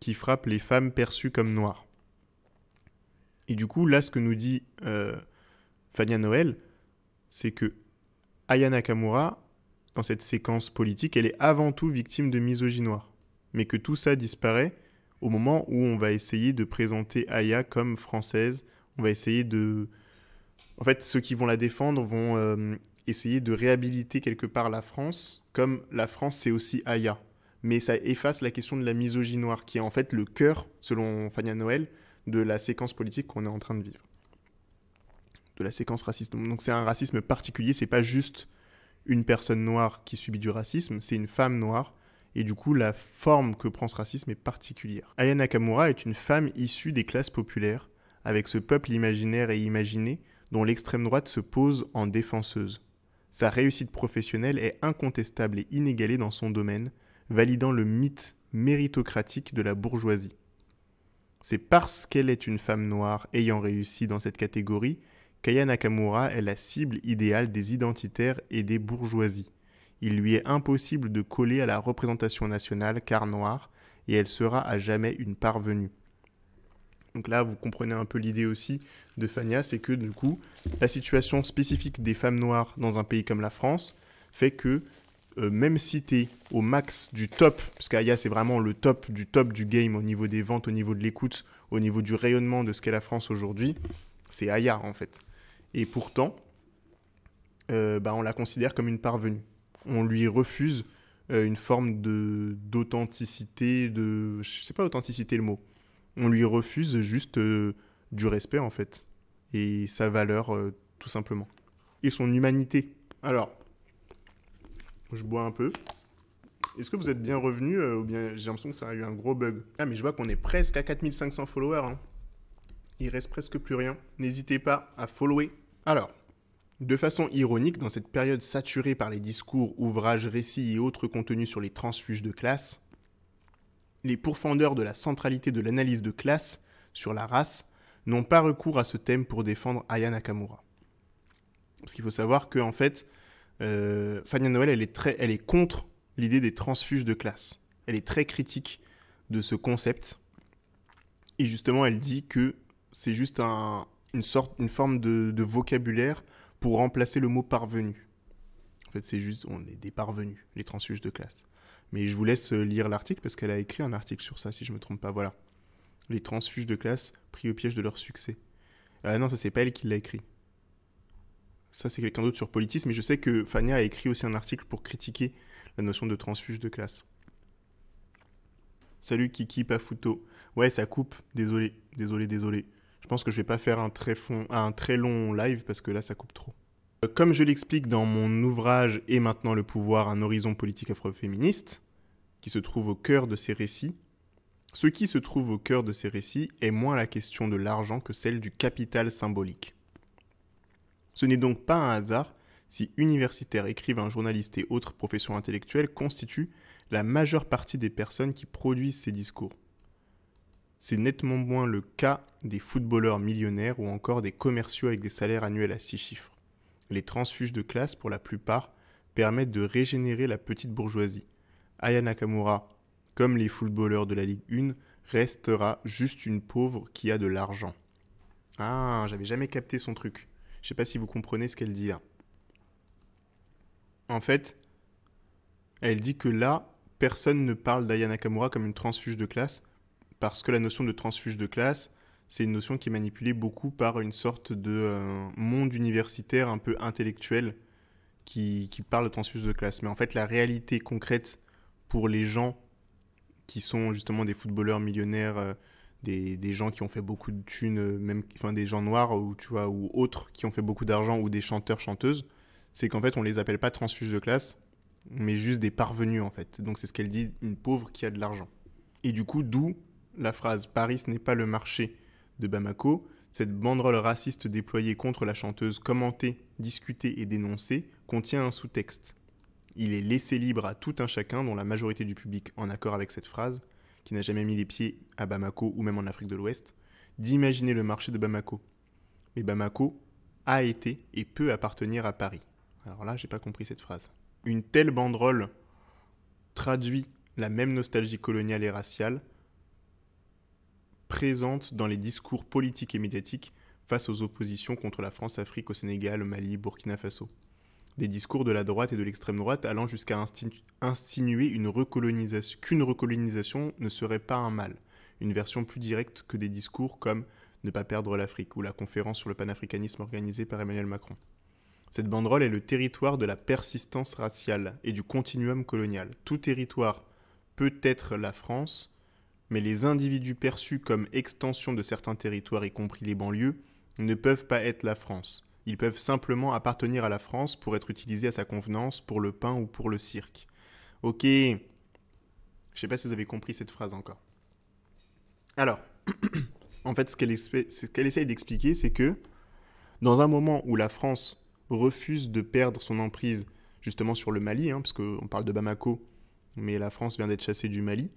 qui frappe les femmes perçues comme noires. Et du coup, là, ce que nous dit euh, Fania Noël, c'est que Aya Nakamura dans cette séquence politique, elle est avant tout victime de misogynoir. Mais que tout ça disparaît au moment où on va essayer de présenter Aya comme française, on va essayer de... En fait, ceux qui vont la défendre vont euh, essayer de réhabiliter quelque part la France, comme la France c'est aussi Aya. Mais ça efface la question de la noire qui est en fait le cœur, selon Fania Noël, de la séquence politique qu'on est en train de vivre. De la séquence raciste. Donc c'est un racisme particulier, c'est pas juste une personne noire qui subit du racisme, c'est une femme noire et du coup la forme que prend ce racisme est particulière. Aya Nakamura est une femme issue des classes populaires, avec ce peuple imaginaire et imaginé dont l'extrême droite se pose en défenseuse. Sa réussite professionnelle est incontestable et inégalée dans son domaine, validant le mythe méritocratique de la bourgeoisie. C'est parce qu'elle est une femme noire ayant réussi dans cette catégorie Kaya Nakamura est la cible idéale des identitaires et des bourgeoisies. Il lui est impossible de coller à la représentation nationale car noire, et elle sera à jamais une parvenue. Donc là, vous comprenez un peu l'idée aussi de Fania, c'est que du coup, la situation spécifique des femmes noires dans un pays comme la France fait que euh, même si au max du top, parce qu'Aya c'est vraiment le top du top du game au niveau des ventes, au niveau de l'écoute, au niveau du rayonnement de ce qu'est la France aujourd'hui, c'est Aya en fait. Et pourtant, euh, bah, on la considère comme une parvenue. On lui refuse euh, une forme de d'authenticité, de je sais pas authenticité le mot. On lui refuse juste euh, du respect en fait et sa valeur tout simplement et son humanité. Alors, je bois un peu. Est-ce que vous êtes bien revenu ou bien j'ai l'impression que ça a eu un gros bug Ah mais je vois qu'on est presque à 4500 followers. Hein il reste presque plus rien. N'hésitez pas à follower. Alors, de façon ironique, dans cette période saturée par les discours, ouvrages, récits et autres contenus sur les transfuges de classe, les pourfendeurs de la centralité de l'analyse de classe sur la race n'ont pas recours à ce thème pour défendre Aya Nakamura. Parce qu'il faut savoir que, en fait, euh, Fania Noël, elle est, très, elle est contre l'idée des transfuges de classe. Elle est très critique de ce concept. Et justement, elle dit que c'est juste une, sorte, forme de, vocabulaire pour remplacer le mot parvenu. En fait, c'est juste, on est des parvenus, les transfuges de classe. Mais je vous laisse euh, lire l'article parce qu'elle a écrit un article sur ça, si je ne me trompe pas. Voilà. Les transfuges de classe pris au piège de leur succès. Ah non, ça, c'est pas elle qui l'a écrit. Ça, c'est quelqu'un d'autre sur Politis, mais je sais que Fania a écrit aussi un article pour critiquer la notion de transfuge de classe. Salut Kiki Pafuto. Ouais, ça coupe. Désolé, désolé, désolé. Je pense que je vais pas faire un très, un très long live parce que là, ça coupe trop. Euh, comme je l'explique dans mon ouvrage Et maintenant le pouvoir, un horizon politique afroféministe, qui se trouve au cœur de ces récits, ce qui se trouve au cœur de ces récits est moins la question de l'argent que celle du capital symbolique. Ce n'est donc pas un hasard si universitaires, écrivains, journalistes et autres professions intellectuelles constituent la majeure partie des personnes qui produisent ces discours. C'est nettement moins le cas des footballeurs millionnaires ou encore des commerciaux avec des salaires annuels à six chiffres. Les transfuges de classe, pour la plupart, permettent de régénérer la petite bourgeoisie. Aya Nakamura, comme les footballeurs de la Ligue 1, restera juste une pauvre qui a de l'argent. Ah, j'avais jamais capté son truc. Je sais pas si vous comprenez ce qu'elle dit là. En fait, elle dit que là, personne ne parle d'Aya Nakamura comme une transfuge de classe, parce que la notion de transfuge de classe, c'est une notion qui est manipulée beaucoup par une sorte de euh, monde universitaire un peu intellectuel qui, qui, parle de transfuge de classe. Mais en fait, la réalité concrète pour les gens qui sont justement des footballeurs millionnaires, euh, des, des, gens qui ont fait beaucoup de thunes, euh, même enfin, des gens noirs ou, tu vois, ou autres qui ont fait beaucoup d'argent ou des chanteurs, chanteuses, c'est qu'en fait, on les appelle pas transfuge de classe, mais juste des parvenus en fait. Donc c'est ce qu'elle dit, une pauvre qui a de l'argent. Et du coup, d'où la phrase Paris n'est pas le marché de Bamako, cette banderole raciste déployée contre la chanteuse, commentée, discutée et dénoncée, contient un sous-texte. Il est laissé libre à tout un chacun, dont la majorité du public en accord avec cette phrase, qui n'a jamais mis les pieds à Bamako ou même en Afrique de l'Ouest, d'imaginer le marché de Bamako. Mais Bamako a été et peut appartenir à Paris. Alors là, j'ai pas compris cette phrase. Une telle banderole traduit la même nostalgie coloniale et raciale présente dans les discours politiques et médiatiques face aux oppositions contre la France-Afrique au Sénégal, au Mali, Burkina Faso. Des discours de la droite et de l'extrême droite allant jusqu'à insinuer qu'une recolonisation, recolonisation ne serait pas un mal, une version plus directe que des discours comme Ne pas perdre l'Afrique ou la conférence sur le panafricanisme organisée par Emmanuel Macron. Cette banderole est le territoire de la persistance raciale et du continuum colonial. Tout territoire peut être la France, mais les individus perçus comme extension de certains territoires, y compris les banlieues, ne peuvent pas être la France. Ils peuvent simplement appartenir à la France pour être utilisés à sa convenance pour le pain ou pour le cirque. Ok. Je ne sais pas si vous avez compris cette phrase encore. Alors, en fait, ce qu'elle essaye d'expliquer, c'est que dans un moment où la France refuse de perdre son emprise justement sur le Mali, hein, parce qu'on parle de Bamako, mais la France vient d'être chassée du Mali,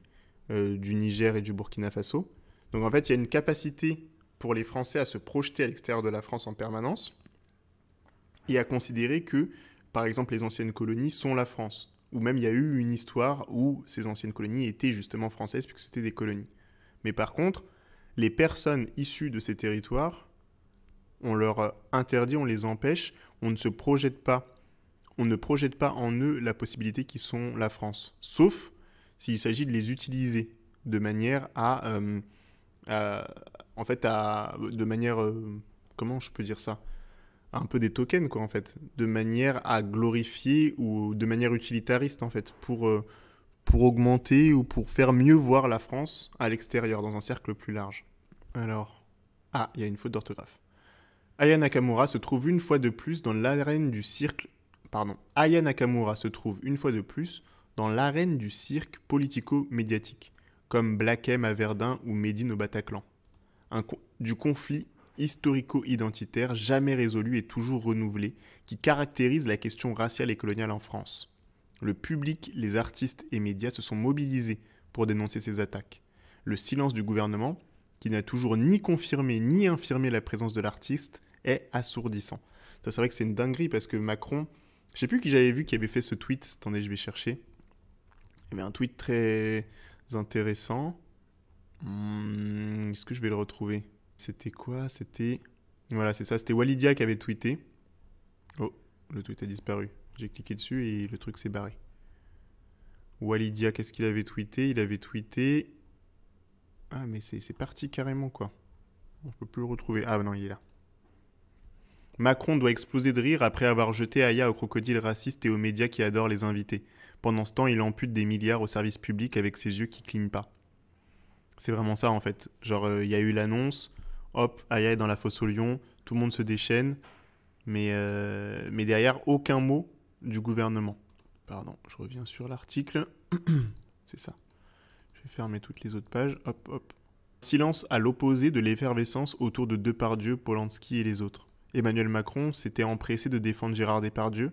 euh, du Niger et du Burkina Faso. Donc en fait, il y a une capacité pour les Français à se projeter à l'extérieur de la France en permanence et à considérer que, par exemple, les anciennes colonies sont la France. Ou même il y a eu une histoire où ces anciennes colonies étaient justement françaises puisque c'était des colonies. Mais par contre, les personnes issues de ces territoires, on leur interdit, on les empêche, on ne se projette pas, on ne projette pas en eux la possibilité qu'ils sont la France. Sauf s'il s'agit de les utiliser de manière à, euh, en fait, à, de manière, euh, comment je peux dire ça un peu des tokens quoi en fait de manière à glorifier ou de manière utilitariste en fait pour euh, pour augmenter ou pour faire mieux voir la France à l'extérieur dans un cercle plus large alors ah il y a une faute d'orthographe Aya Nakamura se trouve une fois de plus dans l'arène du cercle pardon Aya Nakamura se trouve une fois de plus dans l'arène du cirque politico-médiatique, comme Black M à Verdun ou Médine au Bataclan. du conflit historico-identitaire jamais résolu et toujours renouvelé qui caractérise la question raciale et coloniale en France. Le public, les artistes et médias se sont mobilisés pour dénoncer ces attaques. Le silence du gouvernement, qui n'a toujours ni confirmé ni infirmé la présence de l'artiste, est assourdissant. Ça, c'est vrai que c'est une dinguerie parce que Macron, je sais plus qui j'avais vu qui avait fait ce tweet. Attendez, je vais chercher. Il y avait un tweet très intéressant. Hmm, est-ce que je vais le retrouver C'était quoi C'était. Voilà, c'est ça. C'était Walidia qui avait tweeté. Oh, le tweet a disparu. J'ai cliqué dessus et le truc s'est barré. Walidia, qu'est-ce qu'il avait tweeté Il avait tweeté. Ah, mais c'est parti carrément, quoi. On ne peut plus le retrouver. Ah, non, il est là. Macron doit exploser de rire après avoir jeté Aya au crocodile raciste et aux médias qui adorent les invités. Pendant ce temps, il ampute des milliards au service public avec ses yeux qui clignent pas. C'est vraiment ça en fait. Genre, euh, il y a eu l'annonce, hop, Aya est dans la fosse au lion, tout le monde se déchaîne, mais, euh, mais derrière, aucun mot du gouvernement. Pardon, je reviens sur l'article. C'est ça. Je vais fermer toutes les autres pages. Hop, hop. Silence à l'opposé de l'effervescence autour de Depardieu, Polanski et les autres. Emmanuel Macron s'était empressé de défendre Gérard Depardieu,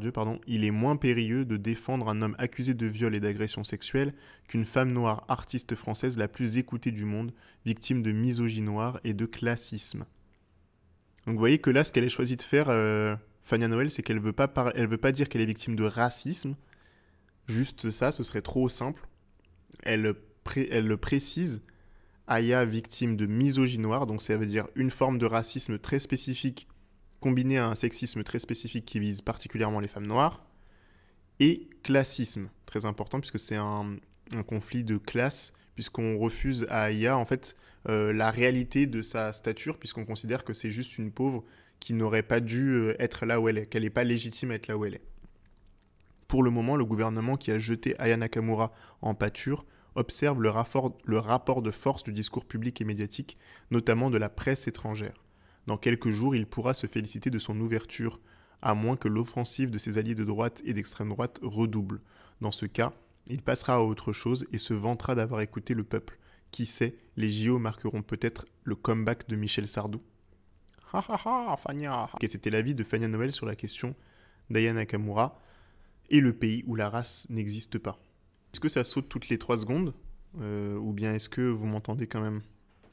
dieu pardon, il est moins périlleux de défendre un homme accusé de viol et d'agression sexuelle qu'une femme noire artiste française la plus écoutée du monde, victime de noire et de classisme. Donc vous voyez que là, ce qu'elle a choisi de faire, euh, Fania Noël, c'est qu'elle veut pas veut pas dire qu'elle est victime de racisme. Juste ça, ce serait trop simple. Elle, elle le précise. Aya victime de misogynoir, donc ça veut dire une forme de racisme très spécifique combiné à un sexisme très spécifique qui vise particulièrement les femmes noires, et classisme, très important puisque c'est un, conflit de classe, puisqu'on refuse à Aya en fait euh, la réalité de sa stature, puisqu'on considère que c'est juste une pauvre qui n'aurait pas dû euh, être là où elle est, qu'elle n'est pas légitime à être là où elle est. Pour le moment, le gouvernement qui a jeté Aya Nakamura en pâture observe le rapport, le rapport de force du discours public et médiatique, notamment de la presse étrangère. Dans quelques jours, il pourra se féliciter de son ouverture, à moins que l'offensive de ses alliés de droite et d'extrême droite redouble. Dans ce cas, il passera à autre chose et se vantera d'avoir écouté le peuple. Qui sait, les JO marqueront peut-être le comeback de Michel Sardou. Ha ha ha, Fania Et c'était l'avis de Fania Noël sur la question d'Ayana Nakamura et le pays où la race n'existe pas. Est-ce que ça saute toutes les 3 secondes euh, Ou bien est-ce que vous m'entendez quand même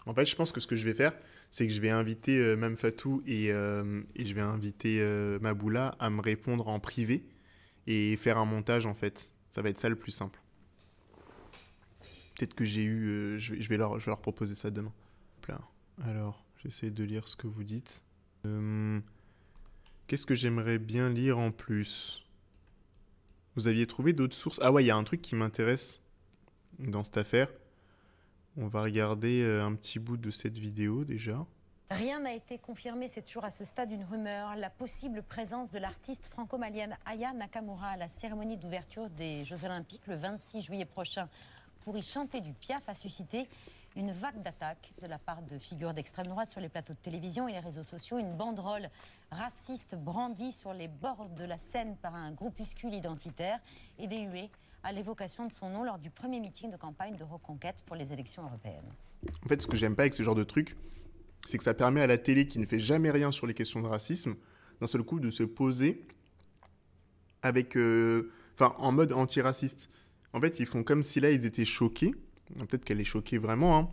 En fait, je pense que ce que je vais faire, c'est que je vais inviter euh, Fatou euh, et, je vais inviter euh, Maboula à me répondre en privé et faire un montage en fait. Ça va être ça le plus simple. Peut-être que j'ai eu, euh, je vais, leur, proposer ça demain. Alors, j'essaie de lire ce que vous dites. Qu'est-ce que j'aimerais bien lire en plus Vous aviez trouvé d'autres sources Ah ouais, il y a un truc qui m'intéresse dans cette affaire. On va regarder euh, un petit bout de cette vidéo déjà. Rien n'a été confirmé, c'est toujours à ce stade une rumeur. La possible présence de l'artiste franco-malienne Aya Nakamura à la cérémonie d'ouverture des Jeux Olympiques le 26 juillet prochain pour y chanter du piaf a suscité une vague d'attaques de la part de figures d'extrême droite sur les plateaux de télévision et les réseaux sociaux. Une banderole raciste brandie sur les bords de la scène par un groupuscule identitaire et des huées à l'évocation de son nom lors du premier meeting de campagne de reconquête pour les élections européennes. En fait, ce que j'aime pas avec ce genre de truc, c'est que ça permet à la télé qui ne fait jamais rien sur les questions de racisme, d'un seul coup, de se poser avec, euh, en mode antiraciste. En fait, ils font comme si là, ils étaient choqués. Peut-être qu'elle est choquée vraiment, hein.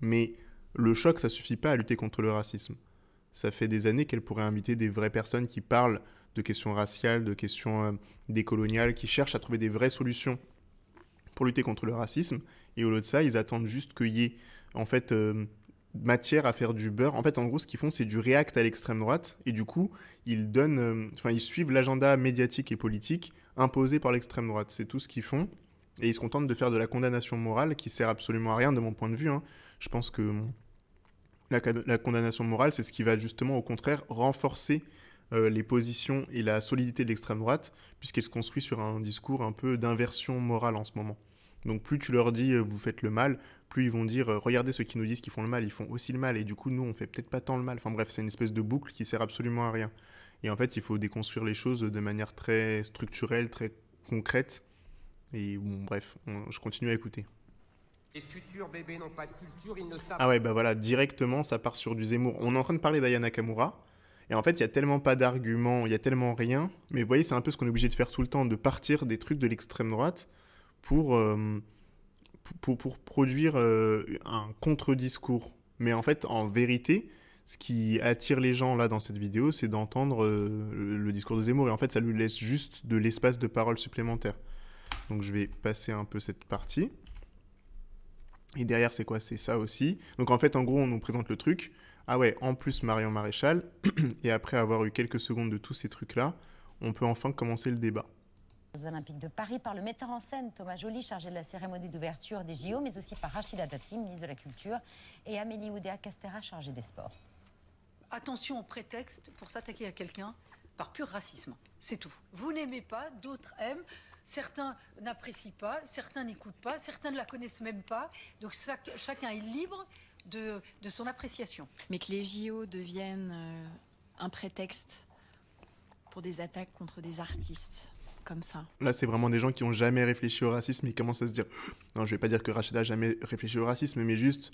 mais le choc, ça suffit pas à lutter contre le racisme. Ça fait des années qu'elle pourrait inviter des vraies personnes qui parlent de questions raciales, de questions euh, décoloniales, qui cherchent à trouver des vraies solutions pour lutter contre le racisme. Et au-delà de ça, ils attendent juste qu'il y ait en fait euh, matière à faire du beurre. En fait, en gros, ce qu'ils font, c'est du react à l'extrême droite. Et du coup, ils donnent, euh, ils suivent l'agenda médiatique et politique imposé par l'extrême droite. C'est tout ce qu'ils font. Et ils se contentent de faire de la condamnation morale qui sert absolument à rien de mon point de vue. Hein. Je pense que la, la, condamnation morale, c'est ce qui va justement, au contraire, renforcer euh, les positions et la solidité de l'extrême droite, puisqu'elle se construit sur un discours un peu d'inversion morale en ce moment. Donc plus tu leur dis euh, vous faites le mal, plus ils vont dire euh, regardez ceux qui nous disent qu'ils font le mal, ils font aussi le mal, et du coup nous on fait peut-être pas tant le mal. Enfin bref, c'est une espèce de boucle qui sert absolument à rien. Et en fait, il faut déconstruire les choses de manière très structurelle, très concrète. Et bon, bref, je continue à écouter. Les futurs bébés n'ont pas de culture, ils ne savent Ah ouais, bah voilà, directement, ça part sur du Zemmour. On est en train de parler d'Aya Nakamura, et en fait, il y a tellement pas d'arguments, il y a tellement rien. Mais vous voyez, c'est un peu ce qu'on est obligé de faire tout le temps, de partir des trucs de l'extrême droite pour, euh, pour, produire euh, un contre-discours. Mais en fait, en vérité, ce qui attire les gens là dans cette vidéo, c'est d'entendre euh, le discours de Zemmour. Et en fait, ça lui laisse juste de l'espace de parole supplémentaire. Donc je vais passer un peu cette partie. Et derrière, c'est quoi C'est ça aussi. Donc en fait, en gros, on nous présente le truc ah ouais, en plus Marion Maréchal, et après avoir eu quelques secondes de tous ces trucs-là, on peut enfin commencer le débat. Les Olympiques de Paris par le metteur en scène Thomas Joly, chargé de la cérémonie d'ouverture des JO, mais aussi par Rachida Dati, ministre de la Culture, et Amélie Oudéa Castera, chargée des Sports. Attention au prétexte pour s'attaquer à quelqu'un par pur racisme. C'est tout. Vous n'aimez pas, d'autres aiment. Certains n'apprécient pas, certains n'écoutent pas, certains ne la connaissent même pas. Donc ça, chacun est libre de, son appréciation. Mais que les JO deviennent euh, un prétexte pour des attaques contre des artistes comme ça. Là, c'est vraiment des gens qui n'ont jamais réfléchi au racisme et qui commencent à se dire non, je vais pas dire que Rachida a jamais réfléchi au racisme, mais juste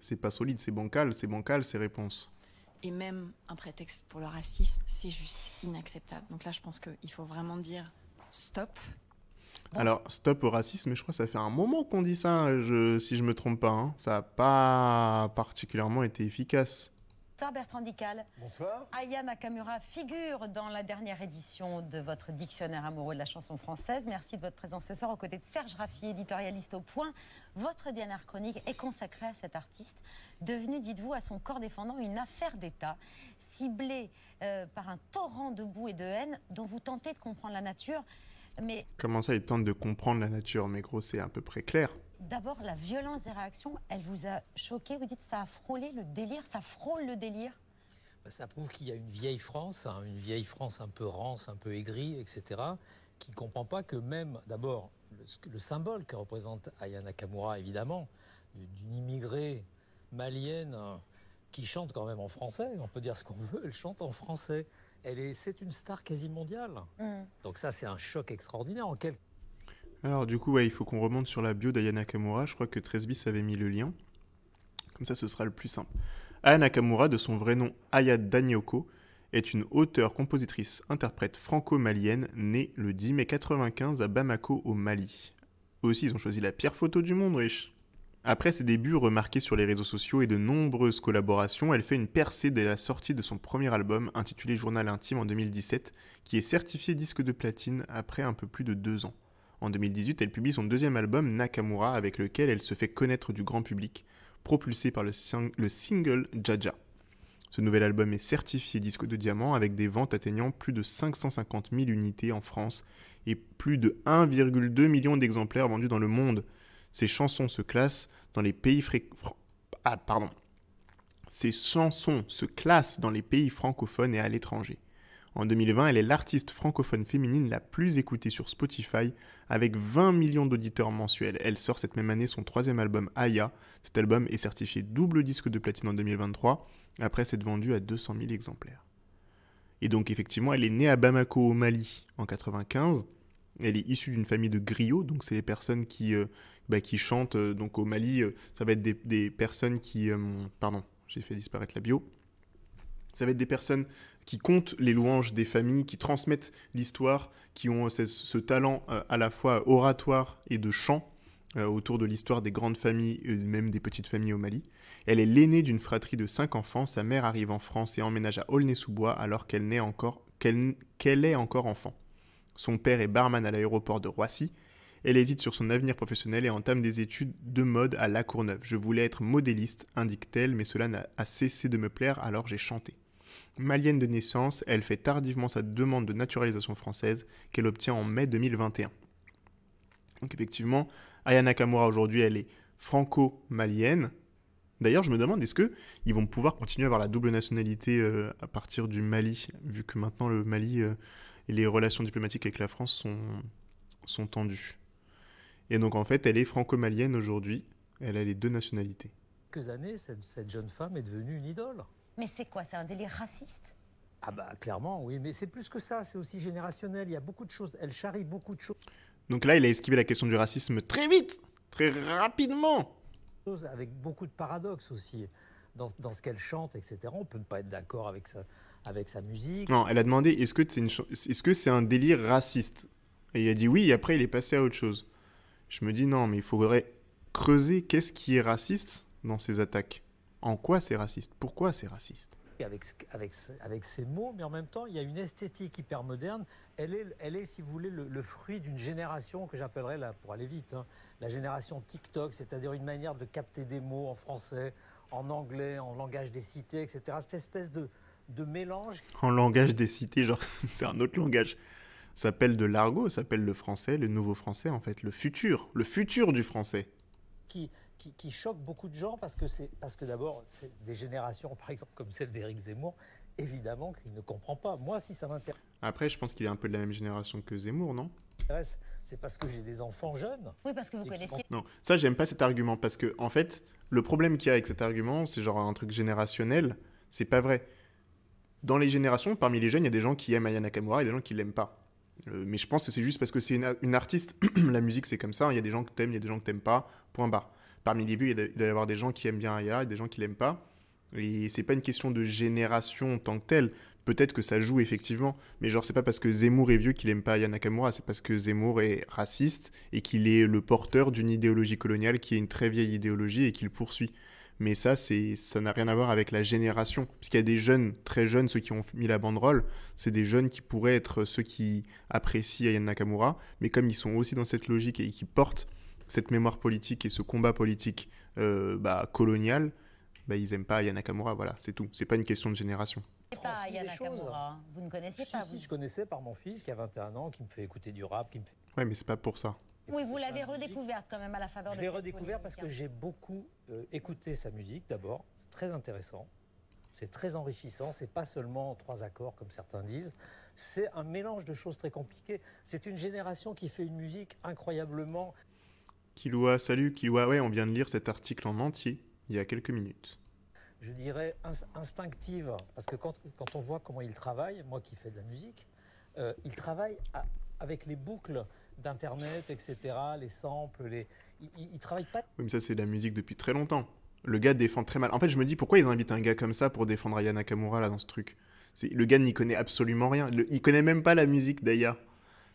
c'est pas solide, c'est bancal, c'est bancal ces réponses. Et même un prétexte pour le racisme, c'est juste inacceptable. Donc là, je pense qu'il faut vraiment dire stop alors, stop au racisme, mais je crois que ça fait un moment qu'on dit ça, si je ne me trompe pas. Hein. Ça n'a pas particulièrement été efficace. Bonsoir Bertrand Dical. Bonsoir. Aya Nakamura figure dans la dernière édition de votre dictionnaire amoureux de la chanson française. Merci de votre présence ce soir aux côtés de Serge Raffi, éditorialiste au point. Votre dernière chronique est consacrée à cet artiste, devenu, dites-vous, à son corps défendant une affaire d'État, ciblée euh, par un torrent de boue et de haine dont vous tentez de comprendre la nature. Comment ça, ils tentent de comprendre la nature Mais gros, c'est à peu près clair. D'abord, la violence des réactions, elle vous a choqué Vous dites ça a frôlé le délire, ça frôle le délire bah, Ça prouve qu'il y a une vieille France, hein, une vieille France un peu rance, un peu aigrie, etc., qui ne comprend pas que même, d'abord, le, symbole que représente Aya Nakamura, évidemment, d'une immigrée malienne hein, qui chante quand même en français, on peut dire ce qu'on veut, elle chante en français elle c'est une star quasi mondiale. Mm. Donc ça, c'est un choc extraordinaire. En quel... Alors du coup, il faut qu'on remonte sur la bio d'Ayana Nakamura. Je crois que Tresbis avait mis le lien. Comme ça, ce sera le plus simple. Aya Nakamura, de son vrai nom Aya Danioko, est une auteure, compositrice, interprète franco-malienne née le 10 mai 95 à Bamako au Mali. aussi, ils ont choisi la pire photo du monde, riche. Après ses débuts remarqués sur les réseaux sociaux et de nombreuses collaborations, elle fait une percée dès la sortie de son premier album intitulé Journal intime en 2017, qui est certifié disque de platine après un peu plus de deux ans. En 2018, elle publie son deuxième album Nakamura avec lequel elle se fait connaître du grand public, propulsé par le, le single Jaja. Ce nouvel album est certifié disque de diamant avec des ventes atteignant plus de 550 000 unités en France et plus de 1,2 million d'exemplaires vendus dans le monde. Ses ah, chansons se classent dans les pays francophones et à l'étranger. En 2020, elle est l'artiste francophone féminine la plus écoutée sur Spotify, avec 20 millions d'auditeurs mensuels. Elle sort cette même année son troisième album Aya. Cet album est certifié double disque de platine en 2023, après s'être vendu à 200 000 exemplaires. Et donc effectivement, elle est née à Bamako au Mali en 1995. Elle est issue d'une famille de griots, donc c'est les personnes qui, euh, bah, qui chantent. Euh, donc au Mali, euh, ça va être des, personnes qui... Euh, pardon, j'ai fait disparaître la bio. Ça va être des personnes qui comptent les louanges des familles, qui transmettent l'histoire, qui ont ce, talent à la fois oratoire et de chant autour de l'histoire des grandes familles, et même des petites familles au Mali. Elle est l'aînée d'une fratrie de cinq enfants. Sa mère arrive en France et emménage à Aulnay-sous-Bois alors qu'elle encore qu'elle est encore enfant. Son père est barman à l'aéroport de Roissy elle hésite sur son avenir professionnel et entame des études de mode à La Courneuve. Je voulais être modéliste, indique-t-elle, mais cela n'a cessé de me plaire, alors j'ai chanté. Malienne de naissance, elle fait tardivement sa demande de naturalisation française qu'elle obtient en mai 2021. Donc effectivement, Ayana Kamoura aujourd'hui, elle est franco-malienne. D'ailleurs, je me demande, est-ce qu'ils vont pouvoir continuer à avoir la double nationalité euh, à partir du Mali, vu que maintenant le Mali euh, et les relations diplomatiques avec la France sont, sont tendues et donc en fait, elle est franco-malienne aujourd'hui. Elle a les deux nationalités. Quelques années, cette, jeune femme est devenue une idole. Mais c'est quoi C'est un délire raciste Ah bah clairement, oui. Mais c'est plus que ça, c'est aussi générationnel. Il y a beaucoup de choses. Elle charrie beaucoup de choses. Donc là, il a esquivé la question du racisme très vite, très rapidement. Avec beaucoup de paradoxes aussi. Dans, dans ce qu'elle chante, etc. On peut ne pas être d'accord avec sa, avec sa musique. Non, elle a demandé est-ce que c'est est -ce c'est un délire raciste Et il a dit oui, et après, il est passé à autre chose je me dis non, mais il faudrait creuser qu'est-ce qui est raciste dans ces attaques. En quoi c'est raciste Pourquoi c'est raciste avec, ces mots, mais en même temps, il y a une esthétique hyper moderne. Elle est, si vous voulez, le, fruit d'une génération que j'appellerais, là, pour aller vite, hein, la génération TikTok, c'est-à-dire une manière de capter des mots en français, en anglais, en langage des cités, etc. Cette espèce de, de mélange. En langage des cités, genre, c'est un autre langage s'appelle de l'argot, s'appelle le français, le nouveau français en fait, le futur, le futur du français. Qui, qui, choque beaucoup de gens parce que, c'est, parce que d'abord, c'est des générations, par exemple, comme celle d'Éric Zemmour, évidemment qu'il ne comprend pas. Moi, si ça m'intéresse. Après, je pense qu'il est un peu de la même génération que Zemmour, non C'est parce que j'ai des enfants jeunes. Oui, parce que vous connaissez... Non, ça, j'aime pas cet argument parce que, en fait, le problème qu'il y a avec cet argument, c'est genre un truc générationnel. C'est pas vrai. Dans les générations, parmi les jeunes, il y a des gens qui aiment Aya Nakamura et des gens qui l'aiment pas. Euh, mais je pense que c'est juste parce que c'est une, artiste. la musique, c'est comme ça. Hein. Il y a des gens que t'aimes, il y a des gens que t'aimes pas. Point barre. Parmi les vues, il doit y avoir des gens qui aiment bien Aya et des gens qui l'aiment pas. Et c'est pas une question de génération en tant que telle. Peut-être que ça joue effectivement, mais genre c'est pas parce que Zemmour est vieux qu'il aime pas Aya Nakamura, c'est parce que Zemmour est raciste et qu'il est le porteur d'une idéologie coloniale qui est une très vieille idéologie et qu'il poursuit. Mais ça, c'est, ça n'a rien à voir avec la génération. Parce qu'il y a des jeunes, très jeunes, ceux qui ont mis la banderole, c'est des jeunes qui pourraient être ceux qui apprécient Ayane Nakamura, mais comme ils sont aussi dans cette logique et qui portent cette mémoire politique et ce combat politique euh, bah, colonial, bah, ils n'aiment pas Ayane Nakamura, voilà, c'est tout. C'est pas une question de génération. Vous ne connaissez pas je connaissais par mon fils qui a 21 ans, qui me fait écouter du rap. Qui me Ouais, mais c'est pas pour ça. Oui, vous l'avez redécouverte quand même à la faveur de Je l'ai redécouverte parce que hein. j'ai beaucoup euh, écouté sa musique d'abord. C'est très intéressant. C'est très enrichissant. C'est pas seulement trois accords comme certains disent. C'est un mélange de choses très compliquées. C'est une génération qui fait une musique incroyablement. Kiloa, salut Kiloa, Ouais, on vient de lire cet article en entier il y a quelques minutes je dirais, instinctive. Parce que quand, on voit comment il travaille, moi qui fais de la musique, euh, il travaille avec les boucles d'Internet, etc., les samples, les... Ils, travaillent pas. Oui, mais ça, c'est de la musique depuis très longtemps. Le gars défend très mal. En fait, je me dis pourquoi ils invitent un gars comme ça pour défendre Aya Nakamura là dans ce truc. Le gars n'y connaît absolument rien. Il connaît même pas la musique d'Aya.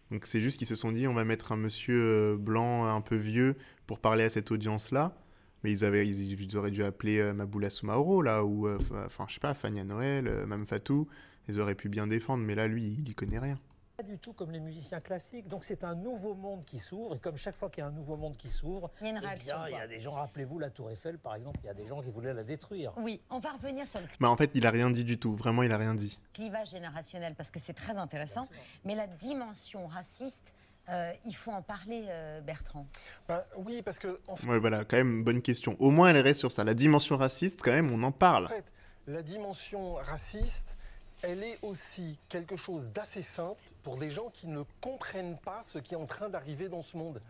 Donc c'est juste qu'ils se sont dit on va mettre un monsieur euh, blanc un peu vieux pour parler à cette audience-là. Mais ils, avaient, ils, auraient dû appeler euh, Maboula Soumaoro, là, ou, euh, enfin, je sais pas, Fania Noël, Mam Fatou. Ils auraient pu bien défendre, mais là, lui, il y connaît rien du tout comme les musiciens classiques. Donc c'est un nouveau monde qui s'ouvre. Et comme chaque fois qu'il y a un nouveau monde qui s'ouvre, il y a eh il y a des gens, rappelez-vous, la Tour Eiffel, par exemple, il y a des gens qui voulaient la détruire. Oui, on va revenir sur le. Mais en fait, il a rien dit du tout. Vraiment, il a rien dit. Clivage générationnel, parce que c'est très intéressant. Mais la dimension raciste. Euh, il faut en parler, euh, Bertrand. Bah, oui, parce que. voilà, quand même, bonne question. Au moins, elle reste sur ça. La dimension raciste, quand même, on en parle. En fait, la dimension raciste, elle est aussi quelque chose d'assez simple pour des gens qui ne comprennent pas ce qui est en train d'arriver dans ce monde.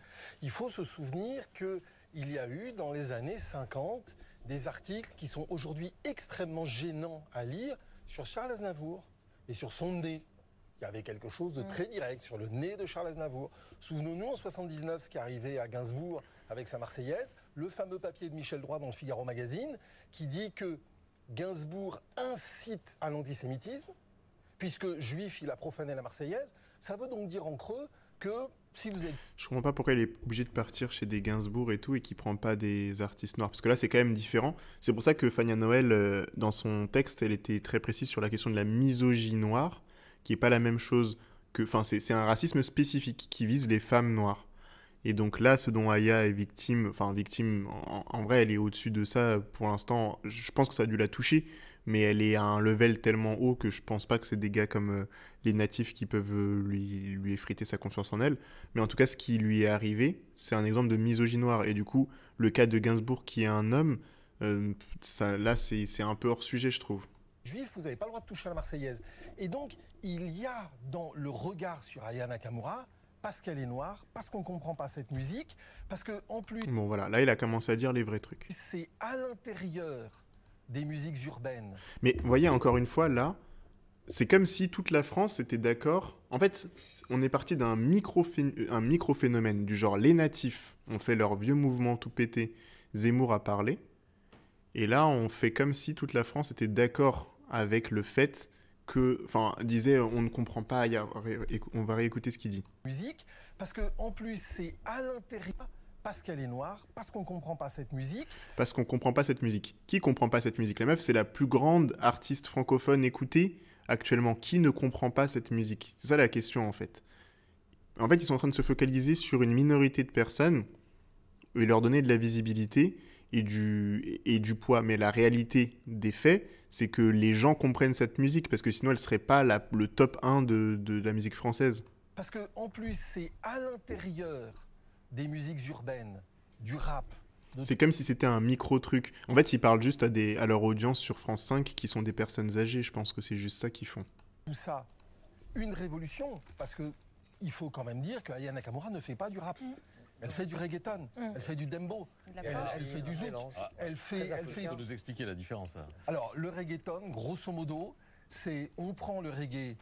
Il faut se souvenir que il y a eu dans les années 50 des articles qui sont aujourd'hui extrêmement gênants à lire sur Charles Aznavour et sur son nez. Il y avait quelque chose de mm. très direct sur le nez de Charles Aznavour. Souvenons-nous en 79 ce qui arrivait à Gainsbourg avec sa Marseillaise, le fameux papier de Michel Droit dans le Figaro Magazine qui dit que Gainsbourg incite à l'antisémitisme puisque juif, il a profané la Marseillaise. Ça veut donc dire en creux que si vous êtes... Je comprends pas pourquoi il est obligé de partir chez des Gainsbourg et tout et qu'il prend pas des artistes noirs. Parce que là, c'est quand même différent. C'est pour ça que Fania Noël, euh, dans son texte, elle était très précise sur la question de la misogynie noire, qui est pas la même chose que... Enfin, c'est un racisme spécifique qui vise les femmes noires. Et donc là, ce dont Aya est victime, enfin victime, en, en vrai, elle est au-dessus de ça pour l'instant. Je pense que ça a dû la toucher, mais elle est à un level tellement haut que je pense pas que c'est des gars comme euh, les natifs qui peuvent euh, lui, lui effriter sa confiance en elle. Mais en tout cas, ce qui lui est arrivé, c'est un exemple de noire Et du coup, le cas de Gainsbourg qui est un homme, euh, ça, là, c'est un peu hors sujet, je trouve. Juif, vous n'avez pas le droit de toucher à la Marseillaise. Et donc, il y a dans le regard sur Aya Nakamura, parce qu'elle est noire, parce qu'on ne comprend pas cette musique, parce que en plus... Bon voilà, là il a commencé à dire les vrais trucs. C'est à l'intérieur des musiques urbaines. Mais vous voyez, encore une fois, là, c'est comme si toute la France était d'accord. En fait, on est parti d'un micro-phénomène micro du genre les natifs ont fait leur vieux mouvement tout pété, Zemmour a parlé. Et là, on fait comme si toute la France était d'accord avec le fait que, enfin, disait on ne comprend pas, on va réécouter ce qu'il dit. Musique, parce que en plus, c'est à l'intérieur parce qu'elle est noire, parce qu'on comprend pas cette musique. Parce qu'on comprend pas cette musique. Qui comprend pas cette musique La meuf, c'est la plus grande artiste francophone écoutée actuellement. Qui ne comprend pas cette musique C'est ça la question en fait. En fait, ils sont en train de se focaliser sur une minorité de personnes et leur donner de la visibilité et du, et du poids. Mais la réalité des faits, c'est que les gens comprennent cette musique parce que sinon elle serait pas le top 1 de, de, la musique française. Parce que en plus, c'est à l'intérieur des musiques urbaines, du rap. C'est comme si c'était un micro-truc. En fait, ils parlent juste à, leur audience sur France 5 qui sont des personnes âgées. Je pense que c'est juste ça qu'ils font. Tout ça, une révolution, parce que il faut quand même dire que Nakamura ne fait pas du rap. Mm. Elle fait du reggaeton, mm. elle fait du dembo, elle, fait du zouk, ah, elle fait... Il faut nous expliquer la différence. Hein. Alors, le reggaeton, grosso modo, c'est on prend le reggae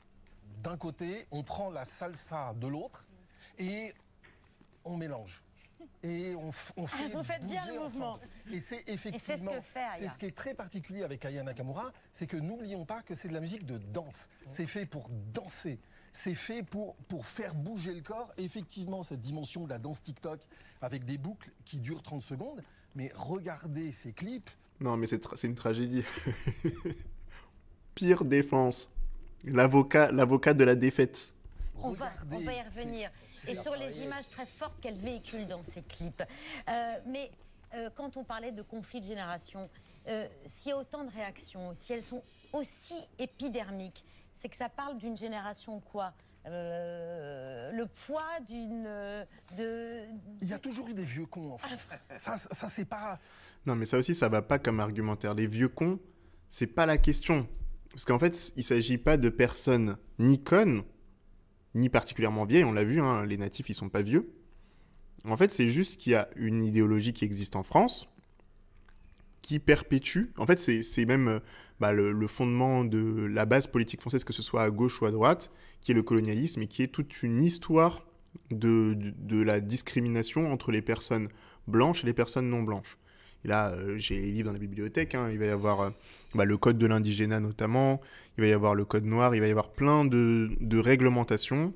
d'un côté, on prend la salsa de l'autre, et on mélange. Et on, ah, fait Vous faites bien le mouvement. Et c'est effectivement, c'est ce, qui est très particulier avec Aya Nakamura, c'est que n'oublions pas que c'est de la musique de danse. C'est fait pour danser. C'est fait pour, pour faire bouger le corps. effectivement, cette dimension de la danse TikTok avec des boucles qui durent 30 secondes. Mais regardez ces clips. Non, mais c'est une tragédie. Pire défense. L'avocat de la défaite. on va, y revenir et sur les images très fortes qu'elle véhicule dans ses clips. Euh, mais euh, quand on parlait de conflit de génération, euh, s'il y a autant de réactions, si elles sont aussi épidermiques, c'est que ça parle d'une génération quoi le poids d'une de il y a toujours eu des vieux cons en France ah, ça, ça c'est pas non mais ça aussi ça va pas comme argumentaire les vieux cons c'est pas la question parce qu'en fait il s'agit pas de personnes ni connes ni particulièrement vieille, on l'a vu, hein, les natifs, ils sont pas vieux. En fait, c'est juste qu'il y a une idéologie qui existe en France, qui perpétue, en fait, c'est même euh, bah, le, fondement de la base politique française, que ce soit à gauche ou à droite, qui est le colonialisme et qui est toute une histoire de la discrimination entre les personnes blanches et les personnes non blanches là, euh, j'ai les livres dans la bibliothèque. Hein. Il va y avoir euh, bah, le code de l'indigénat notamment. Il va y avoir le code noir. Il va y avoir plein de, de réglementations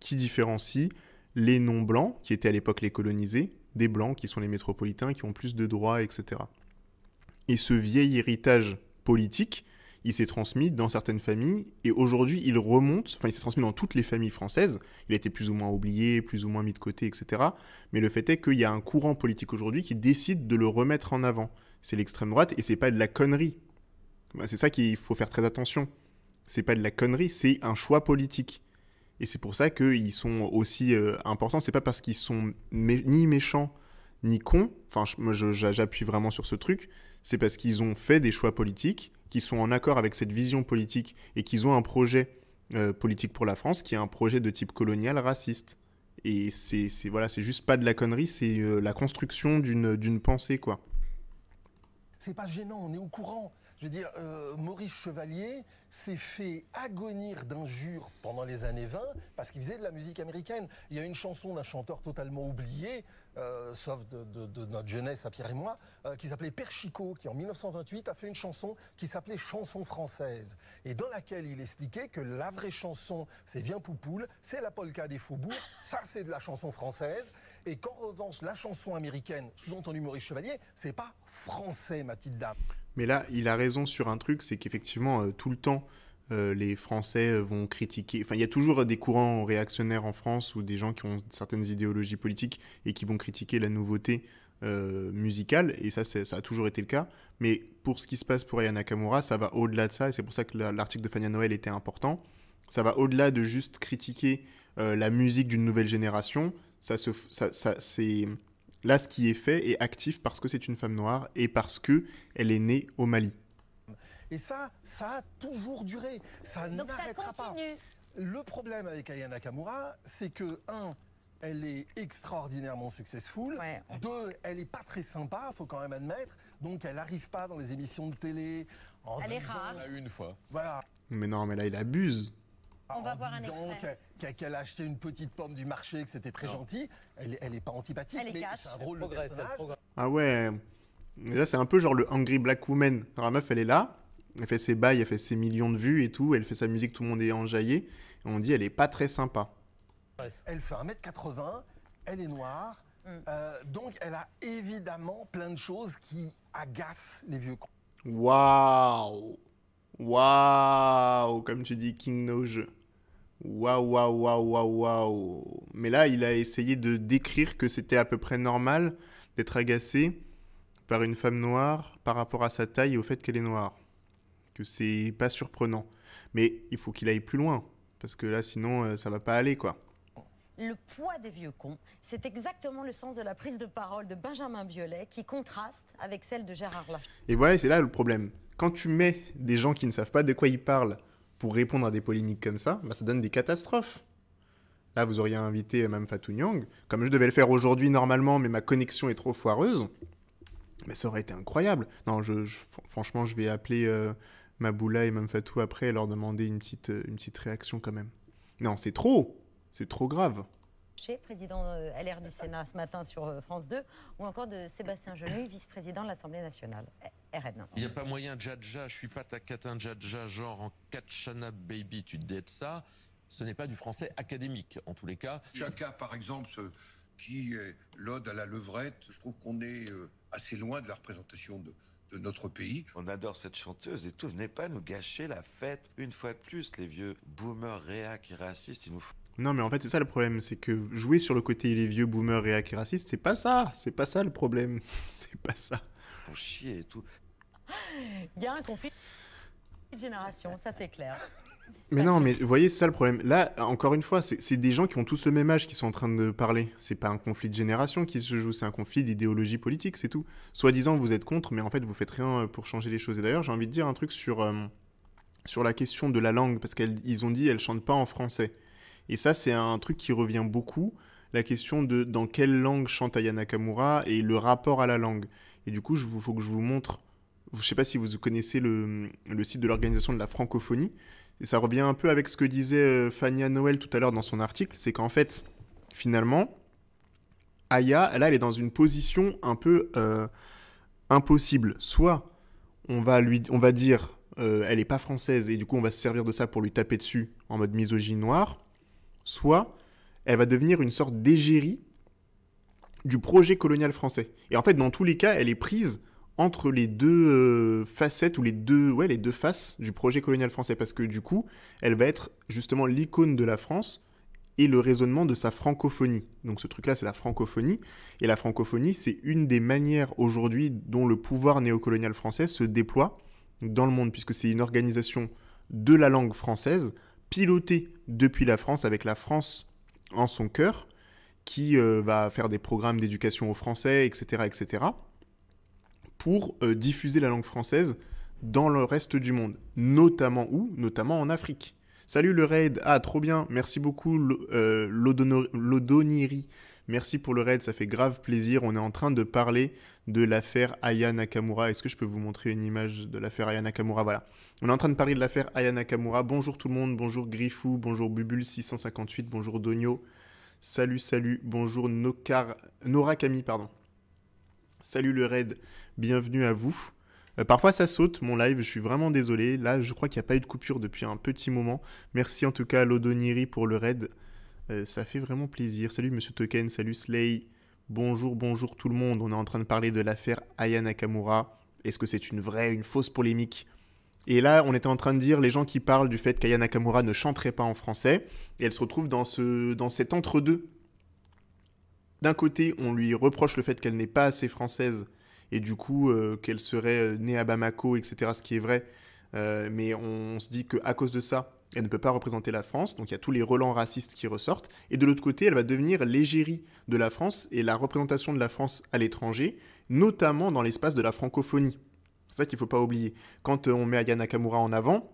qui différencient les non-blancs, qui étaient à l'époque les colonisés, des blancs, qui sont les métropolitains, qui ont plus de droits, etc. Et ce vieil héritage politique il s'est transmis dans certaines familles, et aujourd'hui il remonte, enfin il s'est transmis dans toutes les familles françaises, il a été plus ou moins oublié, plus ou moins mis de côté, etc. Mais le fait est qu'il y a un courant politique aujourd'hui qui décide de le remettre en avant. C'est l'extrême droite, et c'est pas de la connerie. Bah, c'est ça qu'il faut faire très attention. C'est pas de la connerie, c'est un choix politique. Et c'est pour ça qu'ils sont aussi euh, importants. C'est pas parce qu'ils sont ni méchants ni cons. Enfin, j'appuie vraiment sur ce truc. C'est parce qu'ils ont fait des choix politiques qui sont en accord avec cette vision politique et qui ont un projet euh, politique pour la France qui est un projet de type colonial raciste. Et c'est voilà, c'est juste pas de la connerie, c'est euh, la construction d'une pensée quoi. C'est pas gênant, on est au courant. Je veux dire, euh, Maurice Chevalier s'est fait agonir d'injures pendant les années 20 parce qu'il faisait de la musique américaine. Il y a une chanson d'un chanteur totalement oublié euh, sauf de, notre jeunesse à Pierre et moi, euh, qui s'appelait Père qui en 1928 a fait une chanson qui s'appelait Chanson française, et dans laquelle il expliquait que la vraie chanson, c'est Viens Poupoule, c'est la polka des faubourgs, ça c'est de la chanson française, et qu'en revanche, la chanson américaine, sous-entendu Maurice Chevalier, c'est pas français, ma petite dame. Mais là, il a raison sur un truc, c'est qu'effectivement, euh, tout le temps, euh, les Français euh, vont critiquer. Enfin, il y a toujours des courants réactionnaires en France ou des gens qui ont certaines idéologies politiques et qui vont critiquer la nouveauté euh, musicale. Et ça, ça a toujours été le cas. Mais pour ce qui se passe pour Aya Nakamura, ça va au-delà de ça. Et c'est pour ça que l'article de Fania Noël était important. Ça va au-delà de juste critiquer la musique d'une nouvelle génération. Ça c'est là ce qui est fait est actif parce que c'est une femme noire et parce que elle est née au Mali. Et ça, ça a toujours duré. Ça n'arrêtera pas. Le problème avec Aya Nakamura, c'est que, un, elle est extraordinairement successful. Deux, elle est pas très sympa, faut quand même admettre. Donc elle n'arrive pas dans les émissions de télé. En elle est rare. a une fois. Voilà. Mais non, mais là il abuse. Ah, On va voir un Qu'elle a acheté une petite pomme du marché, que c'était très gentil. Elle, n'est est pas antipathique, elle un Ah ouais. Là c'est un peu genre le Angry Black Woman. la meuf elle est là, elle fait ses bails, elle fait ses millions de vues et tout, elle fait sa musique, tout le monde est enjaillé. on dit, elle est pas très sympa. Elle fait 1m80, elle est noire, mm. euh, donc elle a évidemment plein de choses qui agacent les vieux cons. Waouh Waouh Comme tu dis, King No Waouh, waouh, waouh, waouh, waouh. Mais là, il a essayé de décrire que c'était à peu près normal d'être agacé par une femme noire par rapport à sa taille et au fait qu'elle est noire que c'est pas surprenant. Mais il faut qu'il aille plus loin, parce que là, sinon, euh, ça va pas aller, quoi. Le poids des vieux cons, c'est exactement le sens de la prise de parole de Benjamin Biolay qui contraste avec celle de Gérard Larcher. Et voilà, c'est là le problème. Quand tu mets des gens qui ne savent pas de quoi ils parlent pour répondre à des polémiques comme ça, bah, ça donne des catastrophes. Là, vous auriez invité même Fatou Nyang, comme je devais le faire aujourd'hui normalement, mais ma connexion est trop foireuse. Mais ça aurait été incroyable. Non, je, franchement, je vais appeler euh, Maboula et Mamfatou après alors leur demander une petite, euh, une petite réaction quand même. Non, c'est trop C'est trop grave Chez président euh, LR du Sénat ce matin sur euh, France 2, ou encore de Sébastien Genou, vice-président de l'Assemblée nationale. Il n'y a pas moyen, Jadja, je suis pas ta catin Jadja, genre en Katchana Baby, tu dettes ça. Ce n'est pas du français académique, en tous les cas. Chacun, par exemple, qui est l'ode à la levrette, je trouve qu'on est assez loin de la représentation de, de notre pays. On adore cette chanteuse et tout. Venez pas nous gâcher la fête une fois de plus, les vieux boomers réac et racistes, ils nous font. Non, mais en fait, c'est ça le problème, c'est que jouer sur le côté les vieux boomers réac et racistes, c'est pas ça, c'est pas ça le problème, c'est pas ça. Pour chier et tout. Il y a un conflit de génération, ça c'est clair. Mais non, mais vous voyez, c'est ça le problème. Là, encore une fois, c'est des gens qui ont tous le même âge qui sont en train de parler. C'est pas un conflit de génération qui se joue, c'est un conflit d'idéologie politique, c'est tout. Soi-disant, vous êtes contre, mais en fait, vous faites rien euh, pour changer les choses. Et d'ailleurs, j'ai envie de dire un truc sur, euh, sur la question de la langue, parce qu'ils ont dit, elle chante pas en français. Et ça, c'est un truc qui revient beaucoup, la question de dans quelle langue chante Ayana Nakamura et le rapport à la langue. Et du coup, il faut que je vous montre, je sais pas si vous connaissez le, le site de l'organisation de la francophonie, et ça revient un peu avec ce que disait euh, Fania Noël tout à l'heure dans son article, c'est qu'en fait, finalement, Aya, là, elle est dans une position un peu euh, impossible. Soit on va, lui, on va dire euh, elle n'est pas française et du coup on va se servir de ça pour lui taper dessus en mode misogyne noire, soit elle va devenir une sorte d'égérie du projet colonial français. Et en fait, dans tous les cas, elle est prise entre les deux euh, facettes ou les deux, ouais, les deux faces du projet colonial français, parce que du coup, elle va être justement l'icône de la France et le raisonnement de sa francophonie. Donc ce truc-là, c'est la francophonie, et la francophonie, c'est une des manières aujourd'hui dont le pouvoir néocolonial français se déploie dans le monde, puisque c'est une organisation de la langue française, pilotée depuis la France, avec la France en son cœur, qui euh, va faire des programmes d'éducation aux Français, etc., etc., pour euh, diffuser la langue française dans le reste du monde, notamment où Notamment en Afrique. Salut le raid, ah trop bien, merci beaucoup euh, l'Odoniri, merci pour le raid, ça fait grave plaisir, on est en train de parler de l'affaire Aya Nakamura, est-ce que je peux vous montrer une image de l'affaire Aya Nakamura Voilà, on est en train de parler de l'affaire Aya Nakamura, bonjour tout le monde, bonjour Griffou, bonjour Bubule658, bonjour Donio, salut salut, bonjour Nokar... Nora Camille, pardon. Salut le raid, bienvenue à vous. Euh, parfois ça saute mon live, je suis vraiment désolé. Là, je crois qu'il n'y a pas eu de coupure depuis un petit moment. Merci en tout cas à Lodoniri pour le raid. Euh, ça fait vraiment plaisir. Salut Monsieur Token, salut Slay. Bonjour, bonjour tout le monde. On est en train de parler de l'affaire Aya Nakamura. Est-ce que c'est une vraie, une fausse polémique et là, on était en train de dire les gens qui parlent du fait qu'Aya Nakamura ne chanterait pas en français, et elle se retrouve dans, ce, dans cet entre-deux. D'un côté, on lui reproche le fait qu'elle n'est pas assez française et du coup euh, qu'elle serait euh, née à Bamako, etc., ce qui est vrai. Euh, mais on, se dit qu'à cause de ça, elle ne peut pas représenter la France, donc il y a tous les relents racistes qui ressortent, et de l'autre côté, elle va devenir l'égérie de la France et la représentation de la France à l'étranger, notamment dans l'espace de la francophonie. C'est ça qu'il ne faut pas oublier. Quand on met Aya Nakamura en avant,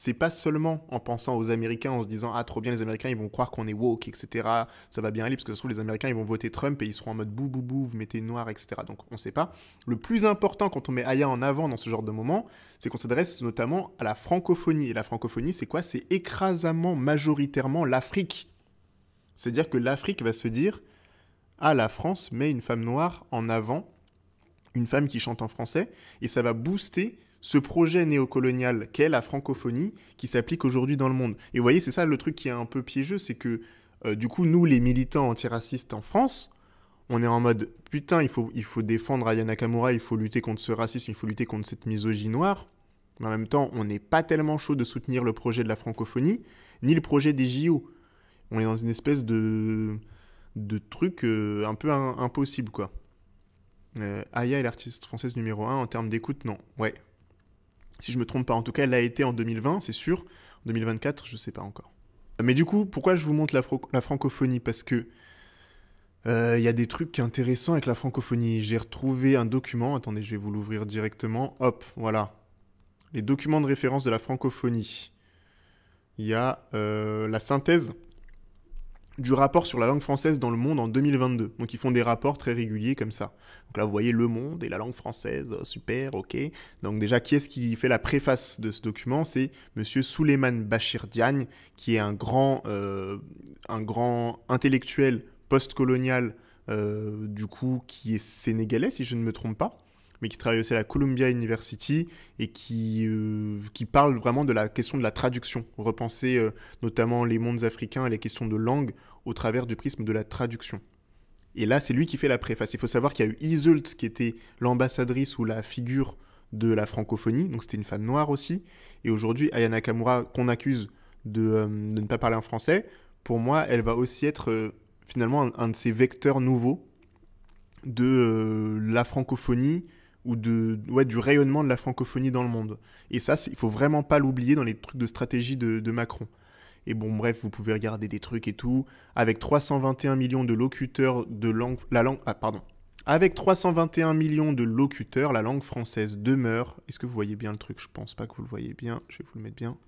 c'est pas seulement en pensant aux Américains, en se disant ah trop bien les Américains, ils vont croire qu'on est woke, etc. Ça va bien aller parce que ça se trouve les Américains ils vont voter Trump et ils seront en mode bou bou bou, vous mettez noir, etc. Donc on sait pas. Le plus important quand on met Aya en avant dans ce genre de moment, c'est qu'on s'adresse notamment à la francophonie. Et la francophonie c'est quoi C'est écrasamment majoritairement l'Afrique. C'est-à-dire que l'Afrique va se dire ah la France met une femme noire en avant, une femme qui chante en français et ça va booster ce projet néocolonial qu'est la francophonie qui s'applique aujourd'hui dans le monde. Et vous voyez, c'est ça le truc qui est un peu piégeux, c'est que euh, du coup, nous, les militants antiracistes en France, on est en mode putain, il faut, il faut défendre Aya Nakamura, il faut lutter contre ce racisme, il faut lutter contre cette misogynie noire. Mais en même temps, on n'est pas tellement chaud de soutenir le projet de la francophonie, ni le projet des JO. On est dans une espèce de, de truc euh, un peu impossible, quoi. Euh, Aya est l'artiste française numéro 1 en termes d'écoute, non. Ouais, si je me trompe pas. En tout cas, elle a été en 2020, c'est sûr. En 2024, je ne sais pas encore. Mais du coup, pourquoi je vous montre la, francophonie Parce que euh, il y a des trucs intéressants avec la francophonie. J'ai retrouvé un document. Attendez, je vais vous l'ouvrir directement. Hop, voilà. Les documents de référence de la francophonie. Il y a euh, la synthèse du rapport sur la langue française dans le monde en 2022. Donc ils font des rapports très réguliers comme ça. Donc là vous voyez le monde et la langue française, euh, super, ok. Donc déjà qui est-ce qui fait la préface de ce document C'est Monsieur Souleymane Bachir Diagne, qui est un grand, euh, un grand intellectuel postcolonial euh, du coup qui est sénégalais si je ne me trompe pas mais qui travaille aussi à la Columbia University et qui, euh, qui parle vraiment de la question de la traduction, repenser euh, notamment les mondes africains et les questions de langue au travers du prisme de la traduction. Et là, c'est lui qui fait la préface. Il faut savoir qu'il y a eu Isult qui était l'ambassadrice ou la figure de la francophonie, donc c'était une femme noire aussi. Et aujourd'hui, Ayana Kamura qu'on accuse de, euh, de, ne pas parler en français, pour moi, elle va aussi être finalement un, de ces vecteurs nouveaux de la francophonie ou de, ouais, du rayonnement de la francophonie dans le monde. Et ça, il faut vraiment pas l'oublier dans les trucs de stratégie de, Macron. Et bon, bref, vous pouvez regarder des trucs et tout. Avec 321 millions de locuteurs de langue, la langue, ah, pardon. Avec 321 millions de locuteurs, la langue française demeure. Est-ce que vous voyez bien le truc Je pense pas que vous le voyez bien. Je vais vous le mettre bien.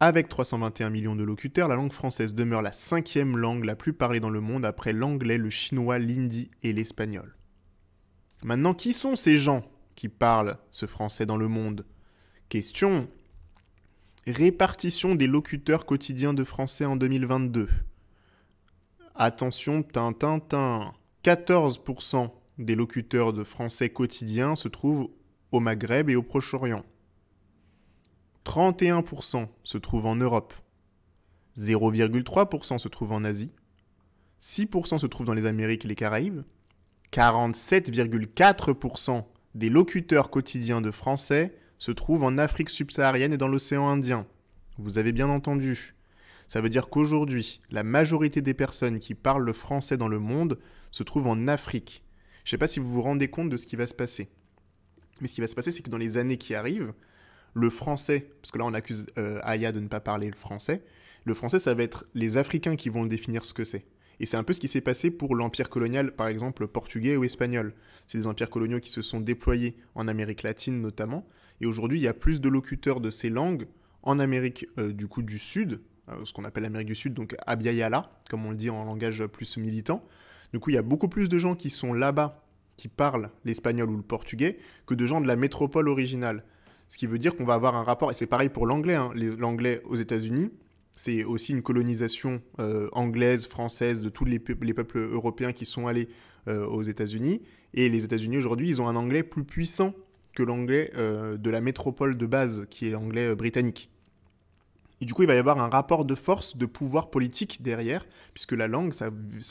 Avec 321 millions de locuteurs, la langue française demeure la cinquième langue la plus parlée dans le monde après l'anglais, le chinois, l'hindi et l'espagnol. Maintenant, qui sont ces gens qui parlent ce français dans le monde Question. Répartition des locuteurs quotidiens de français en 2022. Attention, tintin, 14% des locuteurs de français quotidiens se trouvent au Maghreb et au Proche-Orient. 31% se trouvent en Europe. 0,3% se trouvent en Asie. 6% se trouvent dans les Amériques et les Caraïbes. 47,4% des locuteurs quotidiens de français se trouvent en Afrique subsaharienne et dans l'océan Indien. Vous avez bien entendu. Ça veut dire qu'aujourd'hui, la majorité des personnes qui parlent le français dans le monde se trouvent en Afrique. Je ne sais pas si vous vous rendez compte de ce qui va se passer. Mais ce qui va se passer, c'est que dans les années qui arrivent, le français, parce que là on accuse euh, Aya de ne pas parler le français, le français, ça va être les Africains qui vont définir ce que c'est. Et c'est un peu ce qui s'est passé pour l'empire colonial, par exemple, portugais ou espagnol. C'est des empires coloniaux qui se sont déployés en Amérique latine notamment. Et aujourd'hui, il y a plus de locuteurs de ces langues en Amérique euh, du coup du Sud, euh, ce qu'on appelle l'Amérique du Sud, donc Abiayala, comme on le dit en langage plus militant. Du coup, il y a beaucoup plus de gens qui sont là-bas, qui parlent l'espagnol ou le portugais, que de gens de la métropole originale. Ce qui veut dire qu'on va avoir un rapport, et c'est pareil pour l'anglais, hein, l'anglais aux États-Unis, c'est aussi une colonisation euh, anglaise, française, de tous les, peuples européens qui sont allés euh, aux États-Unis. Et les États-Unis aujourd'hui, ils ont un anglais plus puissant que l'anglais euh, de la métropole de base, qui est l'anglais britannique. Et du coup, il va y avoir un rapport de force, de pouvoir politique derrière, puisque la langue, ça,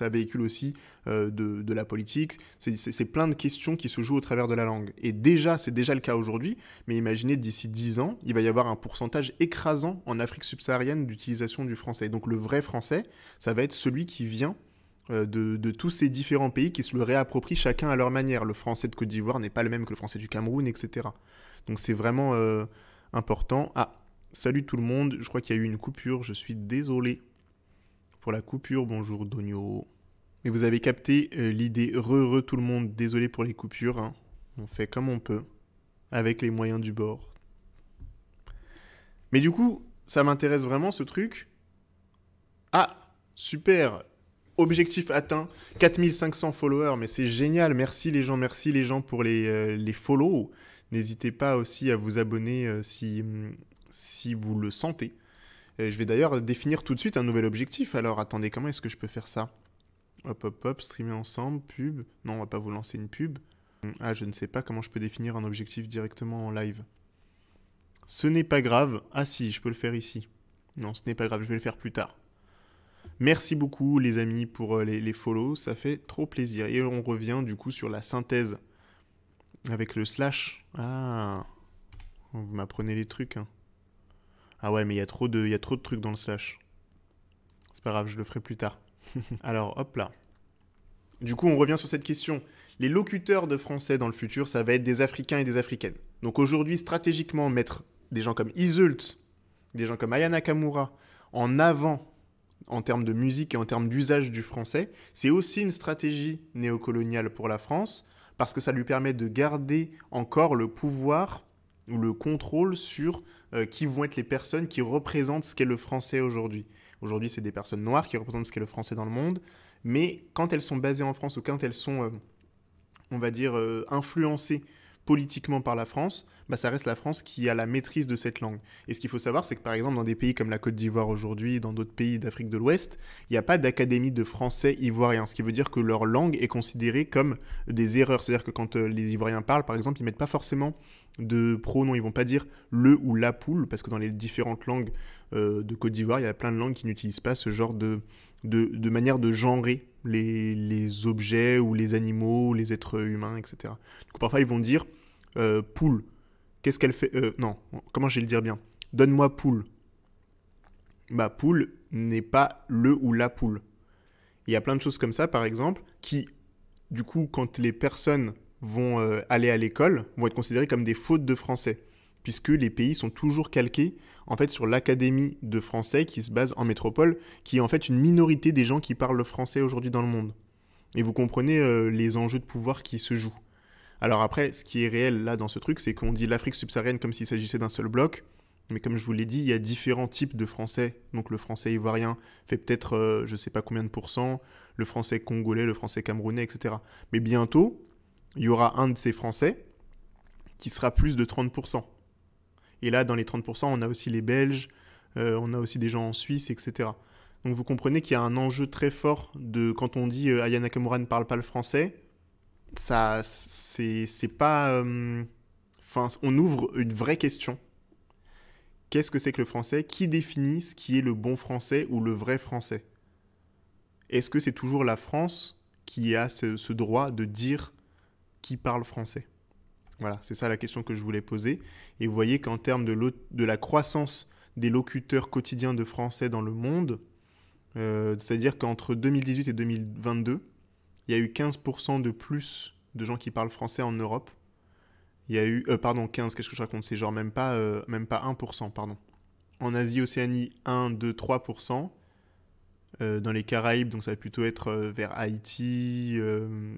véhicule aussi euh, de, la politique. C'est plein de questions qui se jouent au travers de la langue. Et déjà, c'est déjà le cas aujourd'hui, mais imaginez d'ici 10 ans, il va y avoir un pourcentage écrasant en Afrique subsaharienne d'utilisation du français. Donc le vrai français, ça va être celui qui vient euh, de, tous ces différents pays qui se le réapproprient chacun à leur manière. Le français de Côte d'Ivoire n'est pas le même que le français du Cameroun, etc. Donc c'est vraiment euh, important. Ah, Salut tout le monde, je crois qu'il y a eu une coupure, je suis désolé pour la coupure, bonjour Donio. Mais vous avez capté euh, l'idée, heureux tout le monde, désolé pour les coupures, hein. on fait comme on peut, avec les moyens du bord. Mais du coup, ça m'intéresse vraiment ce truc. Ah, super, objectif atteint, 4500 followers, mais c'est génial, merci les gens, merci les gens pour les, euh, les follow. N'hésitez pas aussi à vous abonner euh, si hum, si vous le sentez. je vais d'ailleurs définir tout de suite un nouvel objectif. Alors attendez, comment est-ce que je peux faire ça Hop, hop, hop, streamer ensemble, pub. Non, on va pas vous lancer une pub. Hum, ah, je ne sais pas comment je peux définir un objectif directement en live. Ce n'est pas grave. Ah si, je peux le faire ici. Non, ce n'est pas grave, je vais le faire plus tard. Merci beaucoup les amis pour euh, les, les follow, ça fait trop plaisir. Et on revient du coup sur la synthèse avec le slash. Ah, vous m'apprenez les trucs. Hein. Ah ouais, mais il y, a trop de, y a trop de trucs dans le slash. C'est pas grave, je le ferai plus tard. Alors, hop là. Du coup, on revient sur cette question. Les locuteurs de français dans le futur, ça va être des Africains et des Africaines. Donc aujourd'hui, stratégiquement, mettre des gens comme Isult, des gens comme Ayana Kamura en avant en termes de musique et en termes d'usage du français, c'est aussi une stratégie néocoloniale pour la France, parce que ça lui permet de garder encore le pouvoir ou le contrôle sur euh, qui vont être les personnes qui représentent ce qu'est le français aujourd'hui. Aujourd'hui, c'est des personnes noires qui représentent ce qu'est le français dans le monde, mais quand elles sont basées en France ou quand elles sont, euh, on va dire, euh, influencées politiquement par la France, bah, ça reste la France qui a la maîtrise de cette langue. Et ce qu'il faut savoir, c'est que par exemple, dans des pays comme la Côte d'Ivoire aujourd'hui, dans d'autres pays d'Afrique de l'Ouest, il n'y a pas d'académie de français ivoirien, ce qui veut dire que leur langue est considérée comme des erreurs. C'est-à-dire que quand euh, les Ivoiriens parlent, par exemple, ils ne mettent pas forcément de pronoms, ils vont pas dire le ou la poule, parce que dans les différentes langues euh, de Côte d'Ivoire, il y a plein de langues qui n'utilisent pas ce genre de, de, manière de genrer les, objets ou les animaux, les êtres humains, etc. Du coup, parfois, ils vont dire euh, poule, qu'est-ce qu'elle fait euh, Non, comment je vais le dire bien Donne-moi poule. Bah, poule n'est pas le ou la poule. Il y a plein de choses comme ça, par exemple, qui, du coup, quand les personnes vont euh, aller à l'école, vont être considérées comme des fautes de français, puisque les pays sont toujours calqués en fait sur l'académie de français qui se base en métropole, qui est en fait une minorité des gens qui parlent le français aujourd'hui dans le monde. Et vous comprenez euh, les enjeux de pouvoir qui se jouent. Alors après, ce qui est réel là dans ce truc, c'est qu'on dit l'Afrique subsaharienne comme s'il s'agissait d'un seul bloc, mais comme je vous l'ai dit, il y a différents types de français. Donc le français ivoirien fait peut-être euh, je ne sais pas combien de pourcents, le français congolais, le français camerounais, etc. Mais bientôt, il y aura un de ces français qui sera plus de 30%. Et là, dans les 30%, on a aussi les Belges, euh, on a aussi des gens en Suisse, etc. Donc vous comprenez qu'il y a un enjeu très fort de quand on dit Ayana euh, Aya ne parle pas le français, ça, c'est pas. Euh, enfin, on ouvre une vraie question. Qu'est-ce que c'est que le français Qui définit ce qui est le bon français ou le vrai français Est-ce que c'est toujours la France qui a ce droit de dire qui parle français voilà, c'est ça la question que je voulais poser. Et vous voyez qu'en termes de, de, la croissance des locuteurs quotidiens de français dans le monde, euh, c'est-à-dire qu'entre 2018 et 2022, il y a eu 15% de plus de gens qui parlent français en Europe. Il y a eu, euh, pardon, 15, qu'est-ce que je raconte C'est genre même pas, euh, même pas 1%, pardon. En Asie, Océanie, 1, 2, 3%. dans les Caraïbes, donc ça va plutôt être vers Haïti,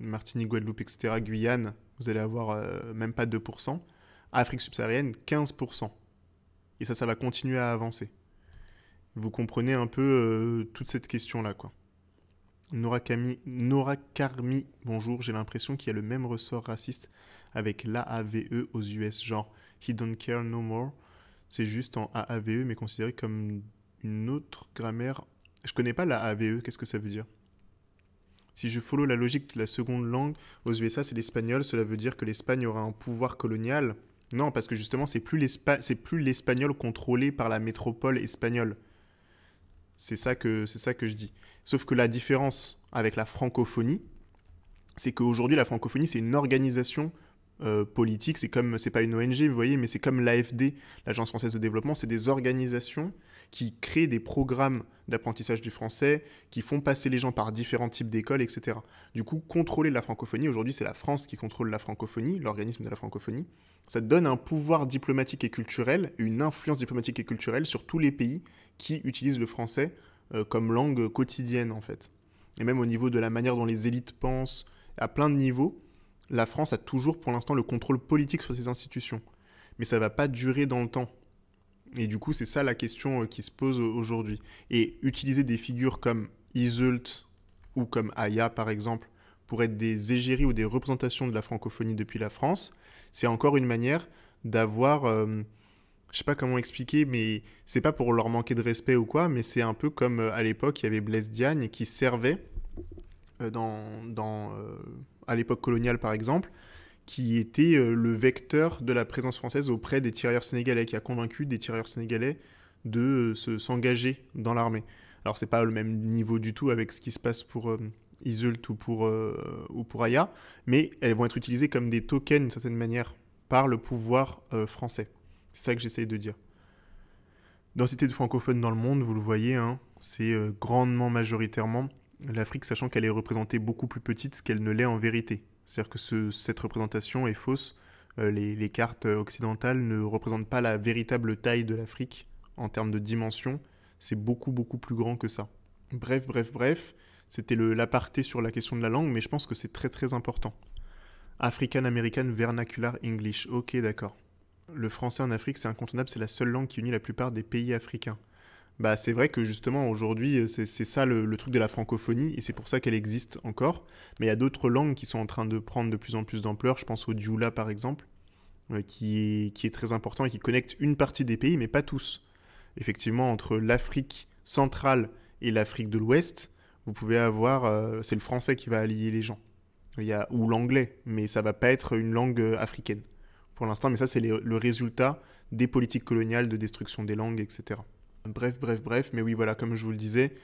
Martinique, Guadeloupe, etc., Guyane, vous allez avoir euh, même pas 2%. Afrique subsaharienne, 15%. Et ça, ça va continuer à avancer. Vous comprenez un peu euh, toute cette question-là, quoi. Nora, Carmi, bonjour, j'ai l'impression qu'il y a le même ressort raciste avec l'AAVE aux US, genre He Don't Care No More. C'est juste en AAVE, mais considéré comme une autre grammaire. Je connais pas l'AAVE, qu'est-ce que ça veut dire si je follow la logique de la seconde langue aux USA, c'est l'espagnol, cela veut dire que l'Espagne aura un pouvoir colonial Non, parce que justement, c'est plus l'espagnol contrôlé par la métropole espagnole. C'est ça, que, ça que je dis. Sauf que la différence avec la francophonie, c'est qu'aujourd'hui, la francophonie, c'est une organisation euh, politique. C'est comme, c'est pas une ONG, vous voyez, mais c'est comme l'AFD, l'Agence française de développement. C'est des organisations qui créent des programmes d'apprentissage du français, qui font passer les gens par différents types d'écoles, etc. Du coup, contrôler la francophonie, aujourd'hui c'est la France qui contrôle la francophonie, l'organisme de la francophonie, ça donne un pouvoir diplomatique et culturel, une influence diplomatique et culturelle sur tous les pays qui utilisent le français euh, comme langue quotidienne en fait. Et même au niveau de la manière dont les élites pensent, à plein de niveaux, la France a toujours pour l'instant le contrôle politique sur ses institutions. Mais ça ne va pas durer dans le temps. Et du coup, c'est ça la question euh, qui se pose euh, aujourd'hui. Et utiliser des figures comme Isult ou comme Aya, par exemple, pour être des égéries ou des représentations de la francophonie depuis la France, c'est encore une manière d'avoir. Je euh, je sais pas comment expliquer, mais c'est pas pour leur manquer de respect ou quoi, mais c'est un peu comme à l'époque, il y avait Blaise Diagne qui servait à l'époque coloniale par exemple, qui était euh, le vecteur de la présence française auprès des tireurs sénégalais, qui a convaincu des tireurs sénégalais de euh, s'engager dans l'armée. Alors c'est pas le même niveau du tout avec ce qui se passe pour euh, Isult ou pour, Aya, mais elles vont être utilisées comme des tokens d'une certaine manière par le pouvoir français. C'est ça que j'essaye de dire. Densité de francophones dans le monde, vous le voyez, hein, c'est grandement majoritairement l'Afrique, sachant qu'elle est représentée beaucoup plus petite qu'elle ne l'est en vérité. C'est-à-dire que cette représentation est fausse. Euh, les, les, cartes euh, occidentales ne représentent pas la véritable taille de l'Afrique en termes de dimension. C'est beaucoup, beaucoup plus grand que ça. Bref, bref, bref. C'était l'aparté sur la question de la langue, mais je pense que c'est très, très important. African American Vernacular English. Ok, d'accord. Le français en Afrique, c'est incontournable, c'est la seule langue qui unit la plupart des pays africains bah, c'est vrai que justement aujourd'hui, euh, c'est ça le, truc de la francophonie et c'est pour ça qu'elle existe encore. Mais il y a d'autres langues qui sont en train de prendre de plus en plus d'ampleur. Je pense au Dioula par exemple, euh, qui, est, qui, est, très important et qui connecte une partie des pays, mais pas tous. Effectivement, entre l'Afrique centrale et l'Afrique de l'Ouest, vous pouvez avoir. Euh, c'est le français qui va allier les gens. Il ou l'anglais, mais ça va pas être une langue africaine pour l'instant. Mais ça, c'est le résultat des politiques coloniales de destruction des langues, etc. Bref, bref, bref. Mais oui, voilà, comme je vous le disais,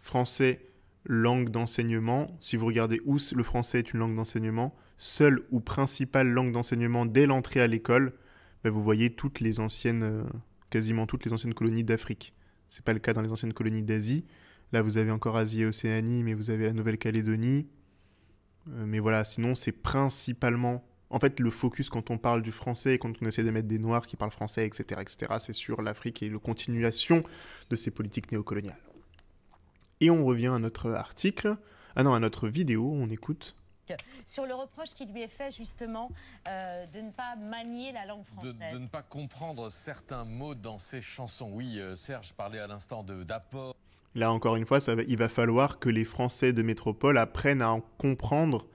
français, langue d'enseignement. Si vous regardez où le français est une langue d'enseignement, seule ou principale langue d'enseignement dès l'entrée à l'école, ben, vous voyez toutes les anciennes, euh, quasiment toutes les anciennes colonies d'Afrique. Ce n'est pas le cas dans les anciennes colonies d'Asie. Là, vous avez encore Asie et Océanie, mais vous avez la Nouvelle-Calédonie. Euh, mais voilà, sinon, c'est principalement en fait, le focus quand on parle du français, quand on essaie de mettre des noirs qui parlent français, etc., etc., c'est sur l'Afrique et la continuation de ces politiques néocoloniales. Et on revient à notre article, ah non, à notre vidéo, on écoute sur le reproche qui lui est fait justement euh, de ne pas manier la langue française. De, ne pas comprendre certains mots dans ses chansons. Oui, euh, Serge parlait à l'instant d'apport. Là encore une fois, il va falloir que les Français de métropole apprennent à en comprendre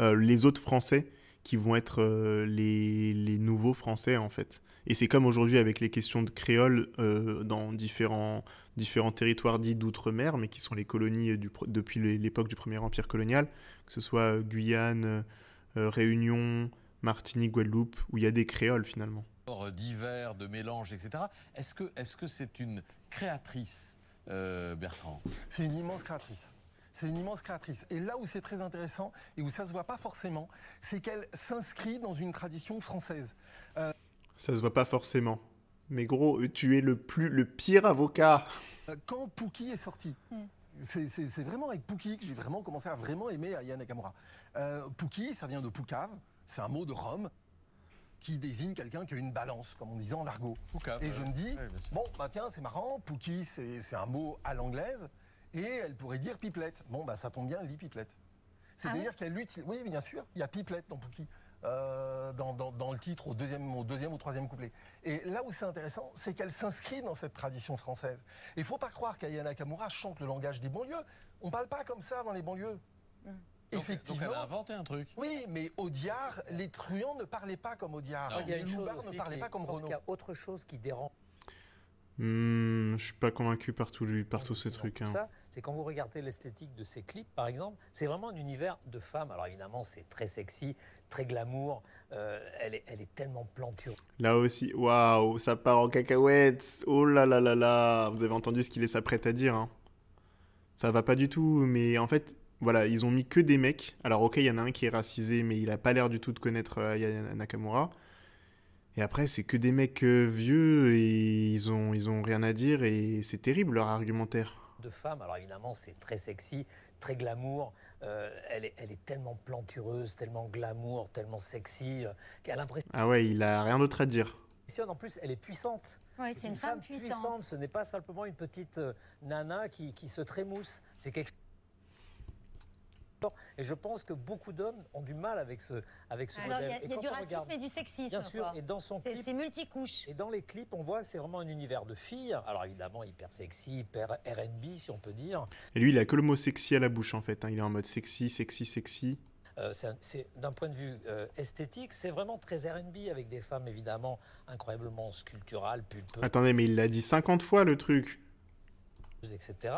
euh, les autres Français qui vont être euh, les, nouveaux français en fait. Et c'est comme aujourd'hui avec les questions de créoles euh, dans différents, différents territoires dits d'outre-mer, mais qui sont les colonies euh, du, depuis l'époque du Premier Empire colonial, que ce soit Guyane, Réunion, Martinique, Guadeloupe, où il y a des créoles finalement. Divers, de mélanges, etc. Est-ce que c'est -ce c'est une créatrice, Bertrand C'est une immense créatrice. C'est une immense créatrice. Et là où c'est très intéressant et où ça se voit pas forcément, c'est qu'elle s'inscrit dans une tradition française. Euh... Ça se voit pas forcément. Mais gros, tu es le, plus, le pire avocat. Euh, quand Pookie est sorti, hmm. c'est vraiment avec Pookie que j'ai vraiment commencé à vraiment aimer Aya Nakamura. Euh, ça vient de Poucave, c'est un mot de Rome qui désigne quelqu'un qui a une balance, comme on disait en argot. et je me dis, bon, bah tiens, c'est marrant, Pookie, c'est un mot à l'anglaise. Et elle pourrait dire pipelette. Bon, bah ça tombe bien, elle dit pipelette. C'est-à-dire ah qu'elle utilise. Oui, bien sûr, il y a pipelette dans Pookie. Euh, dans, le titre, au deuxième, au deuxième ou troisième couplet. Et là où c'est intéressant, c'est qu'elle s'inscrit dans cette tradition française. Il faut pas croire qu'Aya Nakamura chante le langage des banlieues. On ne parle pas comme ça dans les banlieues. Hum. Effectivement. Donc a inventé un truc. Oui, mais Audiard, les truands ne parlaient pas comme au ah, Il y a ne parlaient pas comme Il y a autre chose qui dérange. Hum, je ne suis pas convaincu par, ah, tous ces trucs c'est quand vous regardez l'esthétique de ces clips, par exemple, c'est vraiment un univers de femmes. Alors évidemment, c'est très sexy, très glamour. Euh, elle, est, tellement planture. Là aussi, waouh, ça part en cacahuètes. Oh là là là là, vous avez entendu ce qu'il est s'apprête à dire. Hein. Ça va pas du tout, mais en fait, voilà, ils ont mis que des mecs. Alors ok, il y en a un qui est racisé, mais il a pas l'air du tout de connaître euh, Nakamura. Et après, c'est que des mecs euh, vieux et ils ont, ils ont rien à dire et c'est terrible leur argumentaire de femme. Alors évidemment, c'est très sexy, très glamour. Euh, elle, est, tellement plantureuse, tellement glamour, tellement sexy, euh, a l'impression. Ah ouais, il a rien d'autre à dire. En plus, elle est puissante. Ouais, c'est une, femme, puissante. Ce n'est pas simplement une petite euh, nana qui, qui se trémousse. C'est quelque chose. Et je pense que beaucoup d'hommes ont du mal avec ce, avec ce modèle. Il y a, du racisme et du sexisme. Bien sûr, et dans son clip. C'est multicouche. Et dans les clips, on voit que c'est vraiment un univers de filles. Alors évidemment, hyper sexy, hyper RB, si on peut dire. Et lui, il a que le mot sexy à la bouche, en fait. Hein. Il est en mode sexy, sexy, sexy. Euh, c'est d'un point de vue euh, esthétique, c'est vraiment très R&B avec des femmes évidemment incroyablement sculpturales, pulpeuses. Attendez, mais il l'a dit 50 fois le truc etc.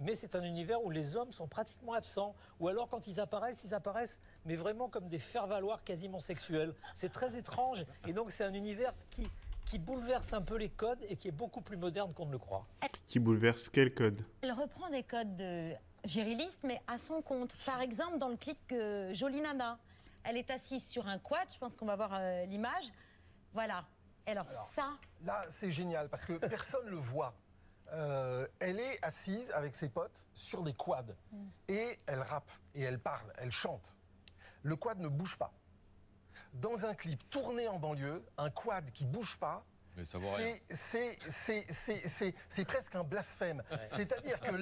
Mais c'est un univers où les hommes sont pratiquement absents, ou alors quand ils apparaissent, ils apparaissent, mais vraiment comme des faire-valoir quasiment sexuels. C'est très étrange, et donc c'est un univers qui, bouleverse un peu les codes et qui est beaucoup plus moderne qu'on ne le croit. Qui bouleverse quel code Elle reprend des codes de mais à son compte. Par exemple, dans le clip que Jolie Nana, elle est assise sur un quad, je pense qu'on va voir euh, l'image. Voilà. Alors, alors ça... Là, c'est génial, parce que personne ne le voit. Euh, elle est assise avec ses potes sur des quads. Mm. Et elle rappe, et elle parle, elle chante. Le quad ne bouge pas. Dans un clip tourné en banlieue, un quad qui bouge pas, c'est presque un blasphème. cest à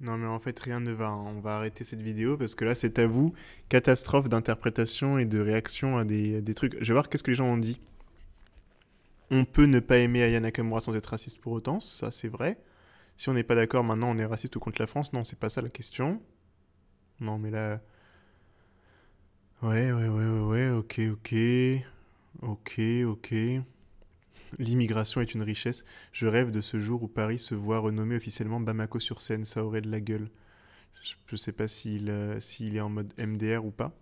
Non mais en fait rien ne va. Hein. On va arrêter cette vidéo parce que là c'est à vous. Catastrophe d'interprétation et de réaction à des, des trucs. Je vais voir qu'est-ce que les gens ont dit. On peut ne pas aimer Aya Nakamura sans être raciste pour autant, ça c'est vrai. Si on n'est pas d'accord maintenant, on est raciste ou contre la France, non, c'est pas ça la question. Non, mais là. Ouais, ouais, ouais, ouais, ouais, ok, ok. Ok, ok. L'immigration est une richesse. Je rêve de ce jour où Paris se voit renommé officiellement Bamako sur scène. Ça aurait de la gueule. Je ne sais pas euh, s'il est en mode MDR ou pas.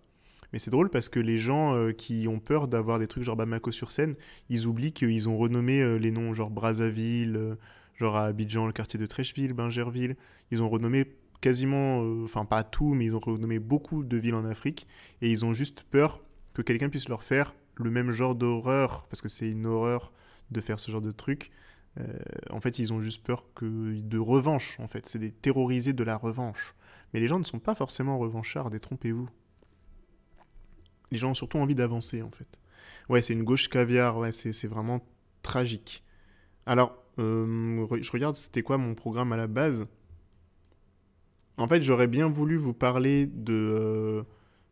Mais c'est drôle parce que les gens euh, qui ont peur d'avoir des trucs genre Bamako sur scène, ils oublient qu'ils ont renommé euh, les noms genre Brazzaville, euh, genre à Abidjan, le quartier de Trècheville, Bingerville. Ils ont renommé quasiment, enfin pas tout, mais ils ont renommé beaucoup de villes en Afrique. Et ils ont juste peur que quelqu'un puisse leur faire le même genre d'horreur, parce que c'est une horreur de faire ce genre de truc. en fait, ils ont juste peur que de revanche, en fait. C'est des terrorisés de la revanche. Mais les gens ne sont pas forcément revanchards, détrompez-vous les gens ont surtout envie d'avancer, en fait. Ouais, c'est une gauche caviar, ouais, c'est vraiment tragique. Alors, euh, je regarde c'était quoi mon programme à la base. En fait, j'aurais bien voulu vous parler de, euh,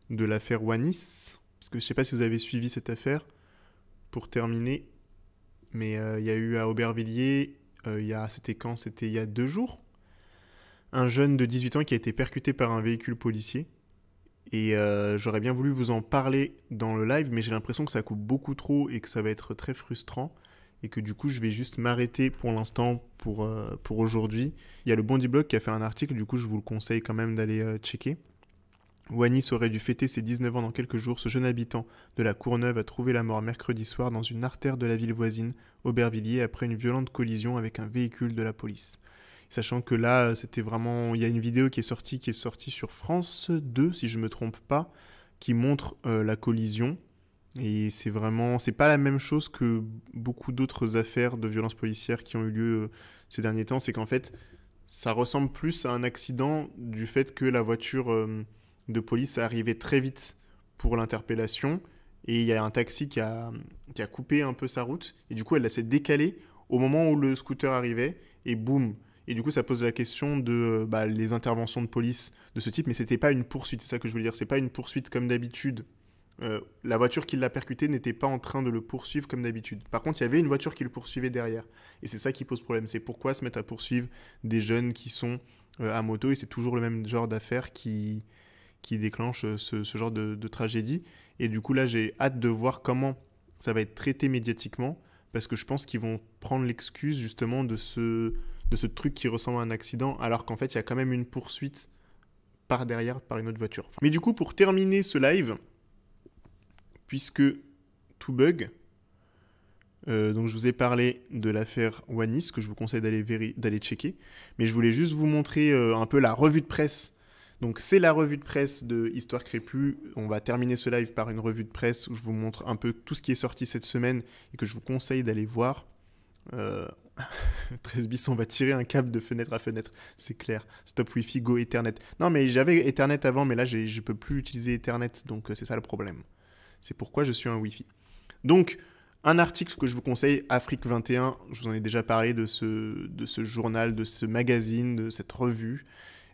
de l'affaire Wanis, parce que je sais pas si vous avez suivi cette affaire, pour terminer. Mais euh, il y a eu à Aubervilliers, c'était quand C'était il y a deux jours. Un jeune de 18 ans qui a été percuté par un véhicule policier. Et euh, j'aurais bien voulu vous en parler dans le live, mais j'ai l'impression que ça coupe beaucoup trop et que ça va être très frustrant. Et que du coup, je vais juste m'arrêter pour l'instant pour, euh, pour aujourd'hui. Il y a le Bondi Blog qui a fait un article, du coup, je vous le conseille quand même d'aller euh, checker. Wanis aurait dû fêter ses 19 ans dans quelques jours. Ce jeune habitant de la Courneuve a trouvé la mort mercredi soir dans une artère de la ville voisine, Aubervilliers, après une violente collision avec un véhicule de la police sachant que là, c'était vraiment, il y a une vidéo qui est sortie, qui est sortie sur France 2, si je ne me trompe pas, qui montre euh, la collision. Et c'est vraiment, c'est pas la même chose que beaucoup d'autres affaires de violences policières qui ont eu lieu euh, ces derniers temps. C'est qu'en fait, ça ressemble plus à un accident du fait que la voiture euh, de police est arrivée très vite pour l'interpellation. Et il y a un taxi qui a, qui a coupé un peu sa route. Et du coup, elle s'est décalée au moment où le scooter arrivait. Et boum, et du coup, ça pose la question de euh, bah, les interventions de police de ce type, mais c'était pas une poursuite, c'est ça que je veux dire. C'est pas une poursuite comme d'habitude. Euh, la voiture qui l'a percuté n'était pas en train de le poursuivre comme d'habitude. Par contre, il y avait une voiture qui le poursuivait derrière. Et c'est ça qui pose problème. C'est pourquoi se mettre à poursuivre des jeunes qui sont euh, à moto et c'est toujours le même genre d'affaires qui, qui déclenche ce, genre de, tragédie. Et du coup, là, j'ai hâte de voir comment ça va être traité médiatiquement parce que je pense qu'ils vont prendre l'excuse justement de ce de ce truc qui ressemble à un accident, alors qu'en fait, il y a quand même une poursuite par derrière, par une autre voiture. Mais du coup, pour terminer ce live, puisque tout bug, euh, donc je vous ai parlé de l'affaire Wanis, que je vous conseille d'aller checker, mais je voulais juste vous montrer euh, un peu la revue de presse. Donc c'est la revue de presse de Histoire Crépue. On va terminer ce live par une revue de presse où je vous montre un peu tout ce qui est sorti cette semaine et que je vous conseille d'aller voir. 13 euh, bis, on va tirer un câble de fenêtre à fenêtre, c'est clair. Stop Wi-Fi, go Ethernet. Non, mais j'avais Ethernet avant, mais là, je ne peux plus utiliser Ethernet, donc euh, c'est ça le problème. C'est pourquoi je suis un Wi-Fi. Donc, un article que je vous conseille, Afrique 21, je vous en ai déjà parlé de ce, de ce journal, de ce magazine, de cette revue.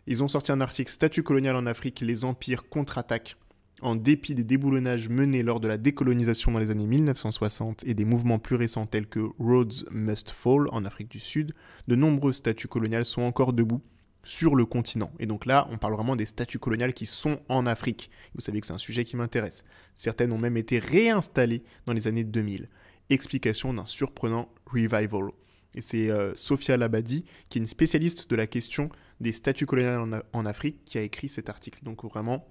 Ils ont sorti un article Statut colonial en Afrique, les empires contre-attaquent en dépit des déboulonnages menés lors de la décolonisation dans les années 1960 et des mouvements plus récents tels que Rhodes Must Fall en Afrique du Sud, de nombreux statuts coloniales sont encore debout sur le continent. Et donc là, on parle vraiment des statuts coloniales qui sont en Afrique. Vous savez que c'est un sujet qui m'intéresse. Certaines ont même été réinstallées dans les années 2000. Explication d'un surprenant revival. Et c'est euh, Sophia Labadi, qui est une spécialiste de la question des statuts coloniales en, en Afrique, qui a écrit cet article. Donc vraiment,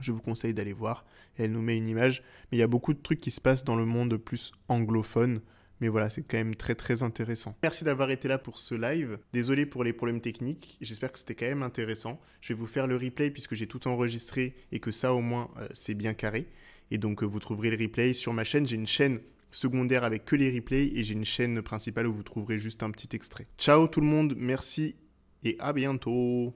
je vous conseille d'aller voir. elle nous met une image. Mais il y a beaucoup de trucs qui se passent dans le monde plus anglophone. Mais voilà, c'est quand même très très intéressant. Merci d'avoir été là pour ce live. Désolé pour les problèmes techniques. J'espère que c'était quand même intéressant. Je vais vous faire le replay puisque j'ai tout enregistré et que ça au moins euh, c'est bien carré. Et donc euh, vous trouverez le replay sur ma chaîne. J'ai une chaîne secondaire avec que les replays et j'ai une chaîne principale où vous trouverez juste un petit extrait. Ciao tout le monde, merci et à bientôt.